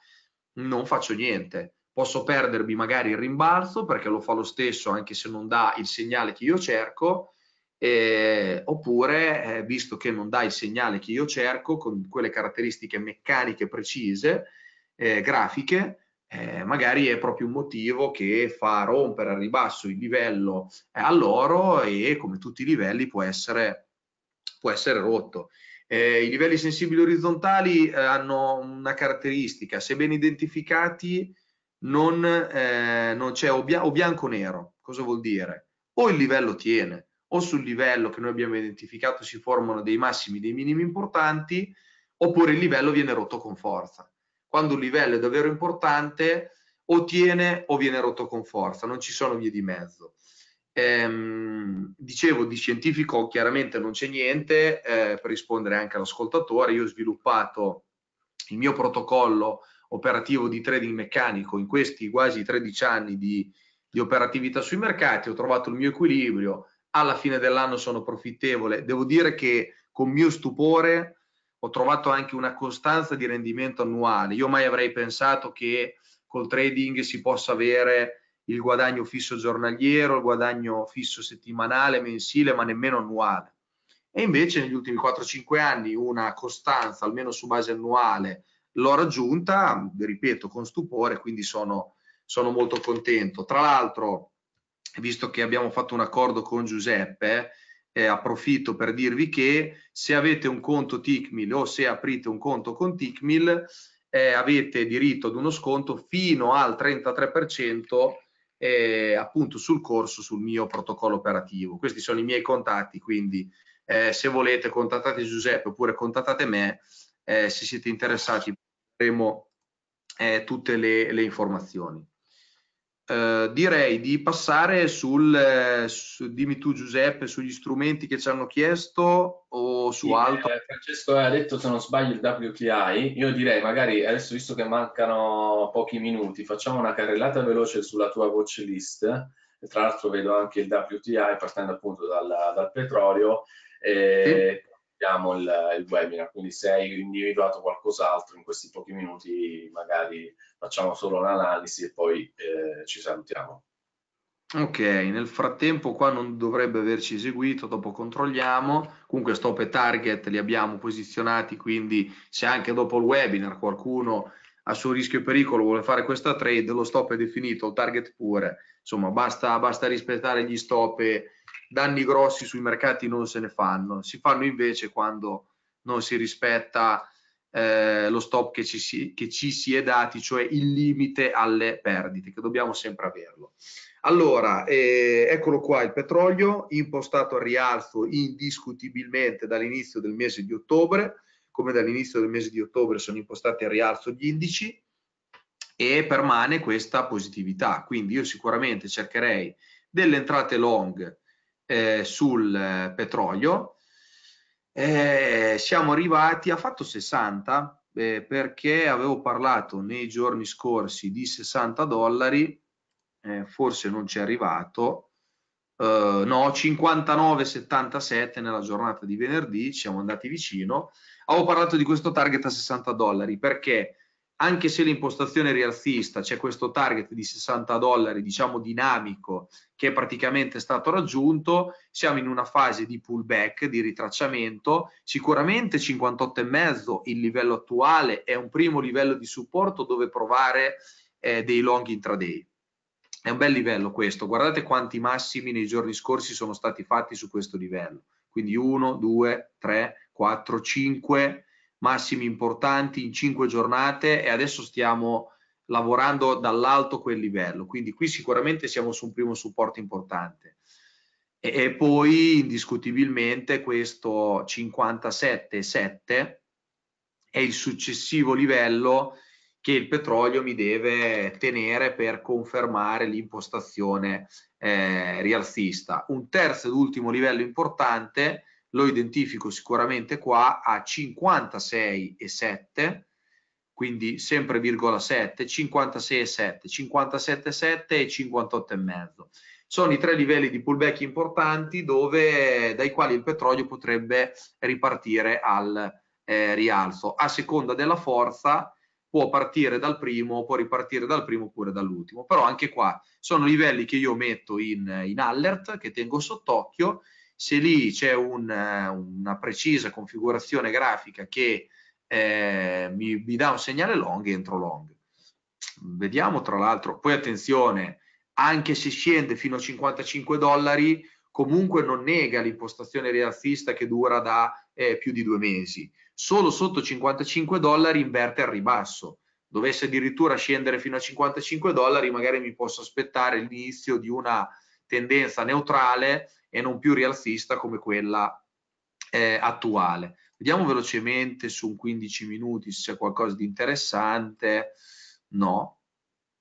non faccio niente. Posso perdermi magari il rimbalzo perché lo fa lo stesso anche se non dà il segnale che io cerco, eh, oppure eh, visto che non dà il segnale che io cerco con quelle caratteristiche meccaniche precise, eh, grafiche, eh, magari è proprio un motivo che fa rompere al ribasso il livello eh, all'oro e come tutti i livelli può essere, può essere rotto. Eh, I livelli sensibili orizzontali eh, hanno una caratteristica, se ben identificati non, eh, non c'è o, bia o bianco-nero, cosa vuol dire? O il livello tiene, o sul livello che noi abbiamo identificato si formano dei massimi, dei minimi importanti, oppure il livello viene rotto con forza quando un livello è davvero importante o tiene o viene rotto con forza, non ci sono vie di mezzo. Ehm, dicevo, di scientifico chiaramente non c'è niente, eh, per rispondere anche all'ascoltatore, io ho sviluppato il mio protocollo operativo di trading meccanico in questi quasi 13 anni di, di operatività sui mercati, ho trovato il mio equilibrio, alla fine dell'anno sono profittevole, devo dire che con mio stupore ho trovato anche una costanza di rendimento annuale. Io mai avrei pensato che col trading si possa avere il guadagno fisso giornaliero, il guadagno fisso settimanale, mensile, ma nemmeno annuale. E invece negli ultimi 4-5 anni una costanza, almeno su base annuale, l'ho raggiunta, ripeto, con stupore, quindi sono, sono molto contento. Tra l'altro, visto che abbiamo fatto un accordo con Giuseppe, eh, approfitto per dirvi che se avete un conto Ticmil o se aprite un conto con Ticmil eh, avete diritto ad uno sconto fino al 33% eh, appunto sul corso sul mio protocollo operativo. Questi sono i miei contatti, quindi eh, se volete contattate Giuseppe oppure contattate me eh, se siete interessati, avremo eh, tutte le, le informazioni. Eh, direi di passare sul, eh, su, dimmi tu Giuseppe, sugli strumenti che ci hanno chiesto o su sì, altro. Eh, Francesco aveva detto se non sbaglio il WTI, io direi magari adesso visto che mancano pochi minuti facciamo una carrellata veloce sulla tua watch list, tra l'altro vedo anche il WTI partendo appunto dal, dal petrolio. Eh, concludiamo il, il, webinar, quindi se hai individuato qualcos'altro in questi pochi minuti magari facciamo solo l'analisi e poi eh, ci salutiamo. Ok, nel frattempo qua non dovrebbe averci eseguito, dopo controlliamo, comunque stop e target li abbiamo posizionati, quindi se anche dopo il webinar qualcuno a suo rischio e pericolo vuole fare questa trade, lo stop è definito, il target pure, insomma basta, basta rispettare gli stop e danni grossi sui mercati non se ne fanno, si fanno invece quando non si rispetta eh, lo stop che ci, si, che ci si è dati, cioè il limite alle perdite, che dobbiamo sempre averlo. Allora, eh, eccolo qua il petrolio, impostato a rialzo indiscutibilmente dall'inizio del mese di ottobre, come dall'inizio del mese di ottobre sono impostati a rialzo gli indici e permane questa positività. Quindi io sicuramente cercherei delle entrate long eh, sul eh, petrolio, eh, siamo arrivati a fatto 60 eh, perché avevo parlato nei giorni scorsi di 60 dollari, eh, forse non ci è arrivato, Uh, no, 59,77 nella giornata di venerdì, siamo andati vicino. Avevo parlato di questo target a 60 dollari perché anche se l'impostazione rialzista, c'è questo target di 60 dollari, diciamo dinamico, che è praticamente stato raggiunto, siamo in una fase di pullback, di ritracciamento, sicuramente 58,5 il livello attuale è un primo livello di supporto dove provare eh, dei long intraday. È un bel livello questo, guardate quanti massimi nei giorni scorsi sono stati fatti su questo livello, quindi 1, 2, 3, 4, 5 massimi importanti in cinque giornate e adesso stiamo lavorando dall'alto quel livello. Quindi qui sicuramente siamo su un primo supporto importante. E, e poi indiscutibilmente questo 57,7 è il successivo livello che il petrolio mi deve tenere per confermare l'impostazione eh, rialzista. Un terzo ed ultimo livello importante lo identifico sicuramente qua a 56,7 quindi sempre virgola 7 56,7 57,7 e 58,5 sono i tre livelli di pullback importanti dove, dai quali il petrolio potrebbe ripartire al eh, rialzo a seconda della forza può partire dal primo, può ripartire dal primo oppure dall'ultimo, però anche qua sono livelli che io metto in, in, alert, che tengo sott'occhio se lì c'è una, una precisa configurazione grafica che eh, mi, mi, dà un segnale long, entro long. Vediamo tra l'altro, poi attenzione, anche se scende fino a 55 dollari, comunque non nega l'impostazione rialzista che dura da eh, più di due mesi. Solo sotto 55 dollari inverte al ribasso. Dovesse addirittura scendere fino a 55 dollari, magari mi posso aspettare l'inizio di una tendenza neutrale e non più rialzista come quella eh, attuale. Vediamo velocemente su 15 minuti se c'è qualcosa di interessante. No,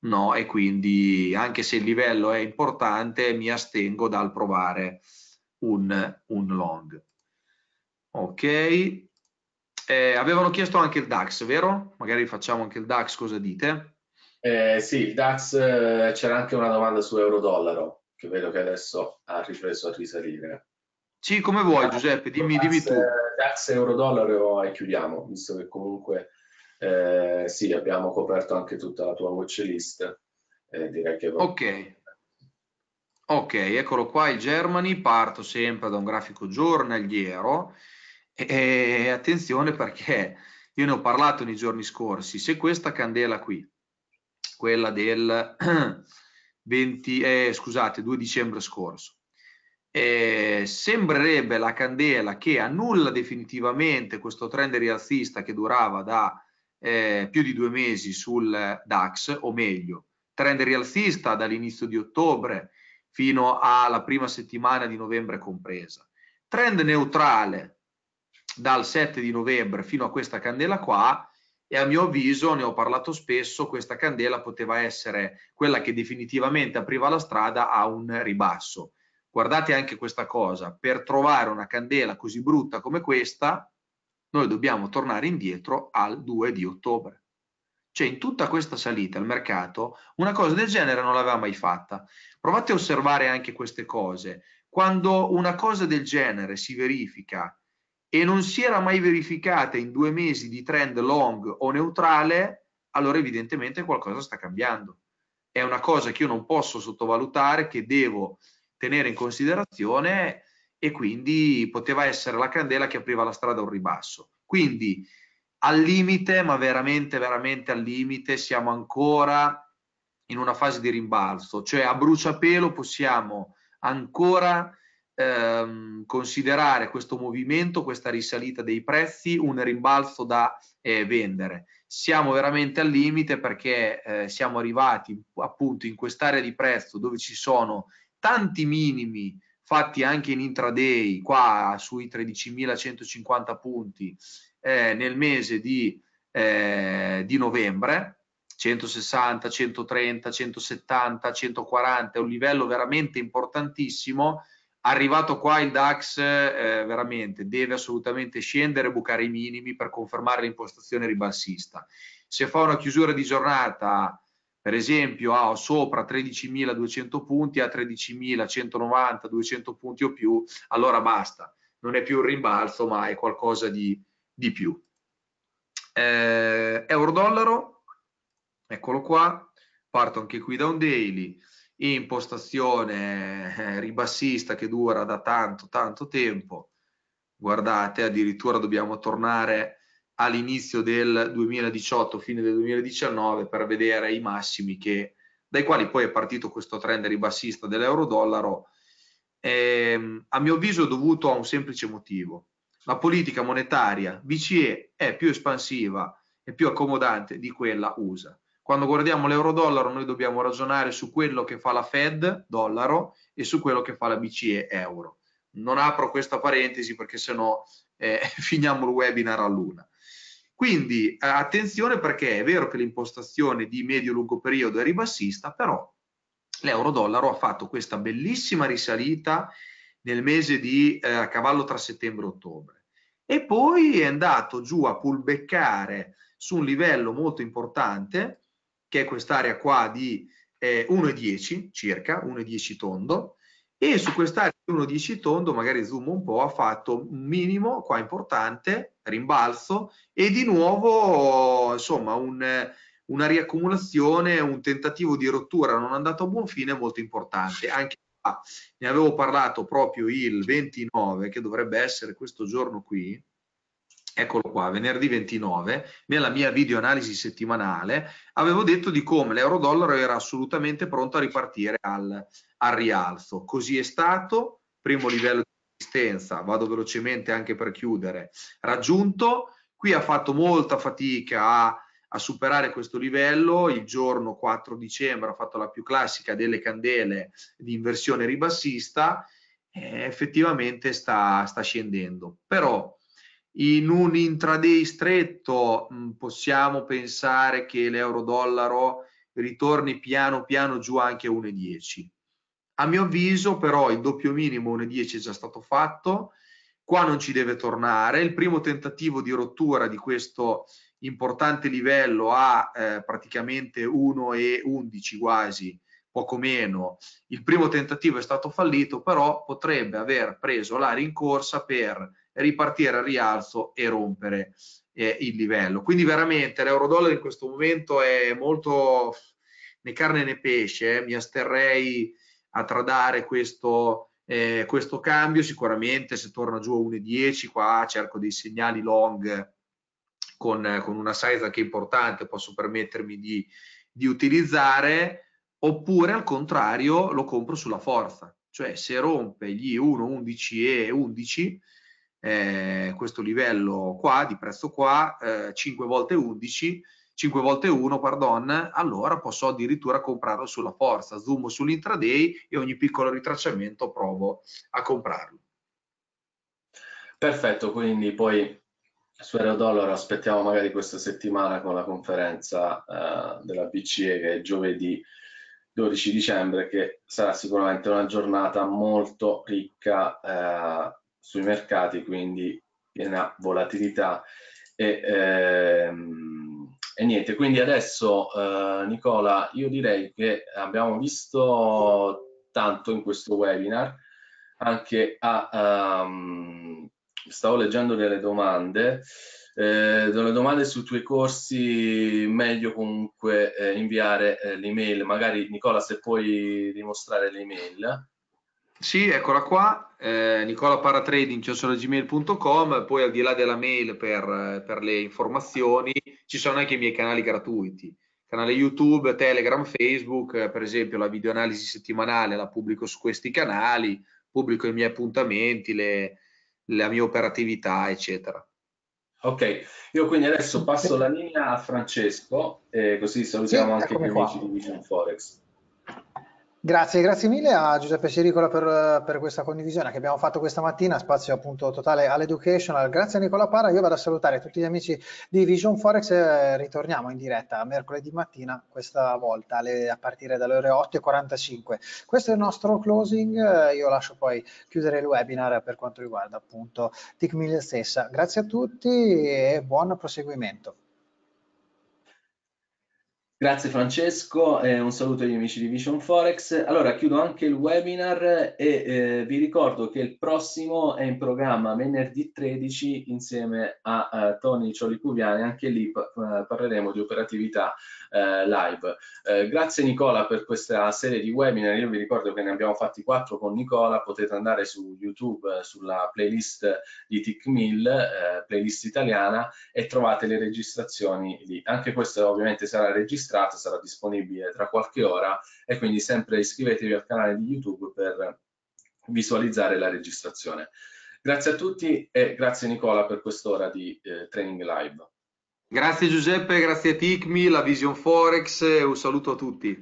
no, e quindi anche se il livello è importante mi astengo dal provare un, un long. Ok, eh, avevano chiesto anche il DAX, vero? Magari facciamo anche il DAX, cosa dite? Eh, sì, il DAX eh, c'era anche una domanda su euro-dollaro che vedo che adesso ha ripreso a risalire. Sì, come vuoi Giuseppe, dimmi, dimmi tu. DAX euro-dollaro e chiudiamo, visto che comunque eh, sì, abbiamo coperto anche tutta la tua watch list. Eh, direi che Ok. Ok, eccolo qua il Germany, parto sempre da un grafico giornaliero e, e attenzione perché io ne ho parlato nei giorni scorsi, se questa candela qui, quella del 20, eh, scusate, 2 dicembre scorso. Eh, sembrerebbe la candela che annulla definitivamente questo trend rialzista che durava da eh, più di due mesi sul DAX, o meglio, trend rialzista dall'inizio di ottobre fino alla prima settimana di novembre compresa. Trend neutrale dal 7 di novembre fino a questa candela qua, e a mio avviso, ne ho parlato spesso, questa candela poteva essere quella che definitivamente apriva la strada a un ribasso. Guardate anche questa cosa, per trovare una candela così brutta come questa, noi dobbiamo tornare indietro al 2 di ottobre. Cioè in tutta questa salita al mercato una cosa del genere non l'aveva mai fatta. Provate a osservare anche queste cose. Quando una cosa del genere si verifica e non si era mai verificata in due mesi di trend long o neutrale, allora evidentemente qualcosa sta cambiando. È una cosa che io non posso sottovalutare, che devo tenere in considerazione e quindi poteva essere la candela che apriva la strada a un ribasso. Quindi al limite, ma veramente, veramente al limite, siamo ancora in una fase di rimbalzo, cioè a bruciapelo possiamo ancora ehm, considerare questo movimento, questa risalita dei prezzi, un rimbalzo da eh, vendere. Siamo veramente al limite perché eh, siamo arrivati appunto in quest'area di prezzo dove ci sono tanti minimi fatti anche in intraday, qua sui 13.150 punti eh, nel mese di, eh, di novembre, 160, 130, 170, 140, è un livello veramente importantissimo arrivato qua il DAX eh, veramente deve assolutamente scendere, bucare i minimi per confermare l'impostazione ribassista. Se fa una chiusura di giornata, per esempio, a sopra 13.200 punti, a 13.190, 200 punti o più, allora basta. Non è più un rimbalzo, ma è qualcosa di, di più. Eh, Euro-dollaro, eccolo qua, parto anche qui da un daily impostazione eh, ribassista che dura da tanto tanto tempo guardate addirittura dobbiamo tornare all'inizio del 2018 fine del 2019 per vedere i massimi che, dai quali poi è partito questo trend ribassista dell'euro dollaro ehm, a mio avviso è dovuto a un semplice motivo la politica monetaria BCE è più espansiva e più accomodante di quella USA quando guardiamo l'euro-dollaro noi dobbiamo ragionare su quello che fa la Fed, dollaro, e su quello che fa la BCE, euro. Non apro questa parentesi perché sennò eh, finiamo il webinar a luna. Quindi eh, attenzione perché è vero che l'impostazione di medio-lungo periodo è ribassista, però l'euro-dollaro ha fatto questa bellissima risalita nel mese di eh, a cavallo tra settembre e ottobre e poi è andato giù a pulbeccare su un livello molto importante che è quest'area qua di eh, 1,10 circa, 1,10 tondo, e su quest'area di 1,10 tondo, magari zoom un po', ha fatto un minimo qua importante, rimbalzo, e di nuovo insomma un, una riaccumulazione, un tentativo di rottura non andato a buon fine molto importante. Anche qua ne avevo parlato proprio il 29, che dovrebbe essere questo giorno qui, eccolo qua, venerdì 29, nella mia videoanalisi settimanale, avevo detto di come l'euro-dollaro era assolutamente pronto a ripartire al, al rialzo. Così è stato, primo livello di resistenza, vado velocemente anche per chiudere, raggiunto. Qui ha fatto molta fatica a a superare questo livello. Il giorno 4 dicembre ha fatto la più classica delle candele di inversione ribassista. effettivamente sta, sta scendendo. Però in un intraday stretto mm, possiamo pensare che l'euro-dollaro ritorni piano piano giù anche a 1,10. A mio avviso però il doppio minimo 1,10 è già stato fatto, qua non ci deve tornare, il primo tentativo di rottura di questo importante livello a eh, praticamente 1,11 quasi, poco meno, il primo tentativo è stato fallito, però potrebbe aver preso la rincorsa per ripartire al rialzo e rompere eh, il livello. Quindi veramente l'euro dollaro in questo momento è molto né carne né pesce, eh. mi asterrei a tradare questo, eh, questo cambio, sicuramente se torna giù a 1,10 qua cerco dei segnali long con, con una size anche importante, posso permettermi di, di utilizzare, oppure al contrario lo compro sulla forza, cioè se rompe gli 1,11 e 11 eh, questo livello qua, di prezzo qua, eh, 5 volte 11, 5 volte 1, pardon, allora posso addirittura comprarlo sulla forza, zoom sull'intraday e ogni piccolo ritracciamento provo a comprarlo. Perfetto, quindi poi su Aerodollaro aspettiamo magari questa settimana con la conferenza eh, della BCE che è giovedì 12 dicembre che sarà sicuramente una giornata molto ricca eh, sui mercati, quindi piena volatilità. E, ehm, e niente, quindi adesso eh, Nicola, io direi che abbiamo visto tanto in questo webinar, anche a... Um, stavo leggendo delle domande, eh, delle domande sui tuoi corsi, meglio comunque eh, inviare eh, l'email, magari Nicola se puoi dimostrare l'email. Sì, eccola qua, eh, nicola poi al di là della mail per, per, le informazioni ci sono anche i miei canali gratuiti, canale YouTube, Telegram, Facebook, per esempio la videoanalisi settimanale la pubblico su questi canali, pubblico i miei appuntamenti, le, la mia operatività, eccetera. Ok, io quindi adesso passo la linea a Francesco, eh, così salutiamo sì, anche gli amici di Vision Forex. Grazie, grazie mille a Giuseppe Siricola per, per, questa condivisione che abbiamo fatto questa mattina, spazio appunto totale all'educational. Grazie a Nicola Parra, io vado a salutare tutti gli amici di Vision Forex e ritorniamo in diretta mercoledì mattina, questa volta alle, a partire dalle ore 8.45. Questo è il nostro closing, eh, io lascio poi chiudere il webinar per quanto riguarda appunto TIC 1000 stessa. Grazie a tutti e buon proseguimento. Grazie Francesco, eh, un saluto agli amici di Vision Forex. Allora chiudo anche il webinar e eh, vi ricordo che il prossimo è in programma venerdì 13 insieme a, a eh, Tony Ciolicuviani, anche lì pa eh, parleremo di operatività eh, live. Eh, grazie Nicola per questa serie di webinar, io vi ricordo che ne abbiamo fatti quattro con Nicola, potete andare su YouTube eh, sulla playlist di TICMIL, playlist italiana e trovate le registrazioni lì. Anche questo ovviamente sarà registrato, sarà disponibile tra qualche ora e quindi sempre iscrivetevi al canale di YouTube per visualizzare la registrazione. Grazie a tutti e grazie Nicola per quest'ora di eh, Training Live. Grazie Giuseppe, grazie a Ticmi, la Vision Forex, un saluto a tutti.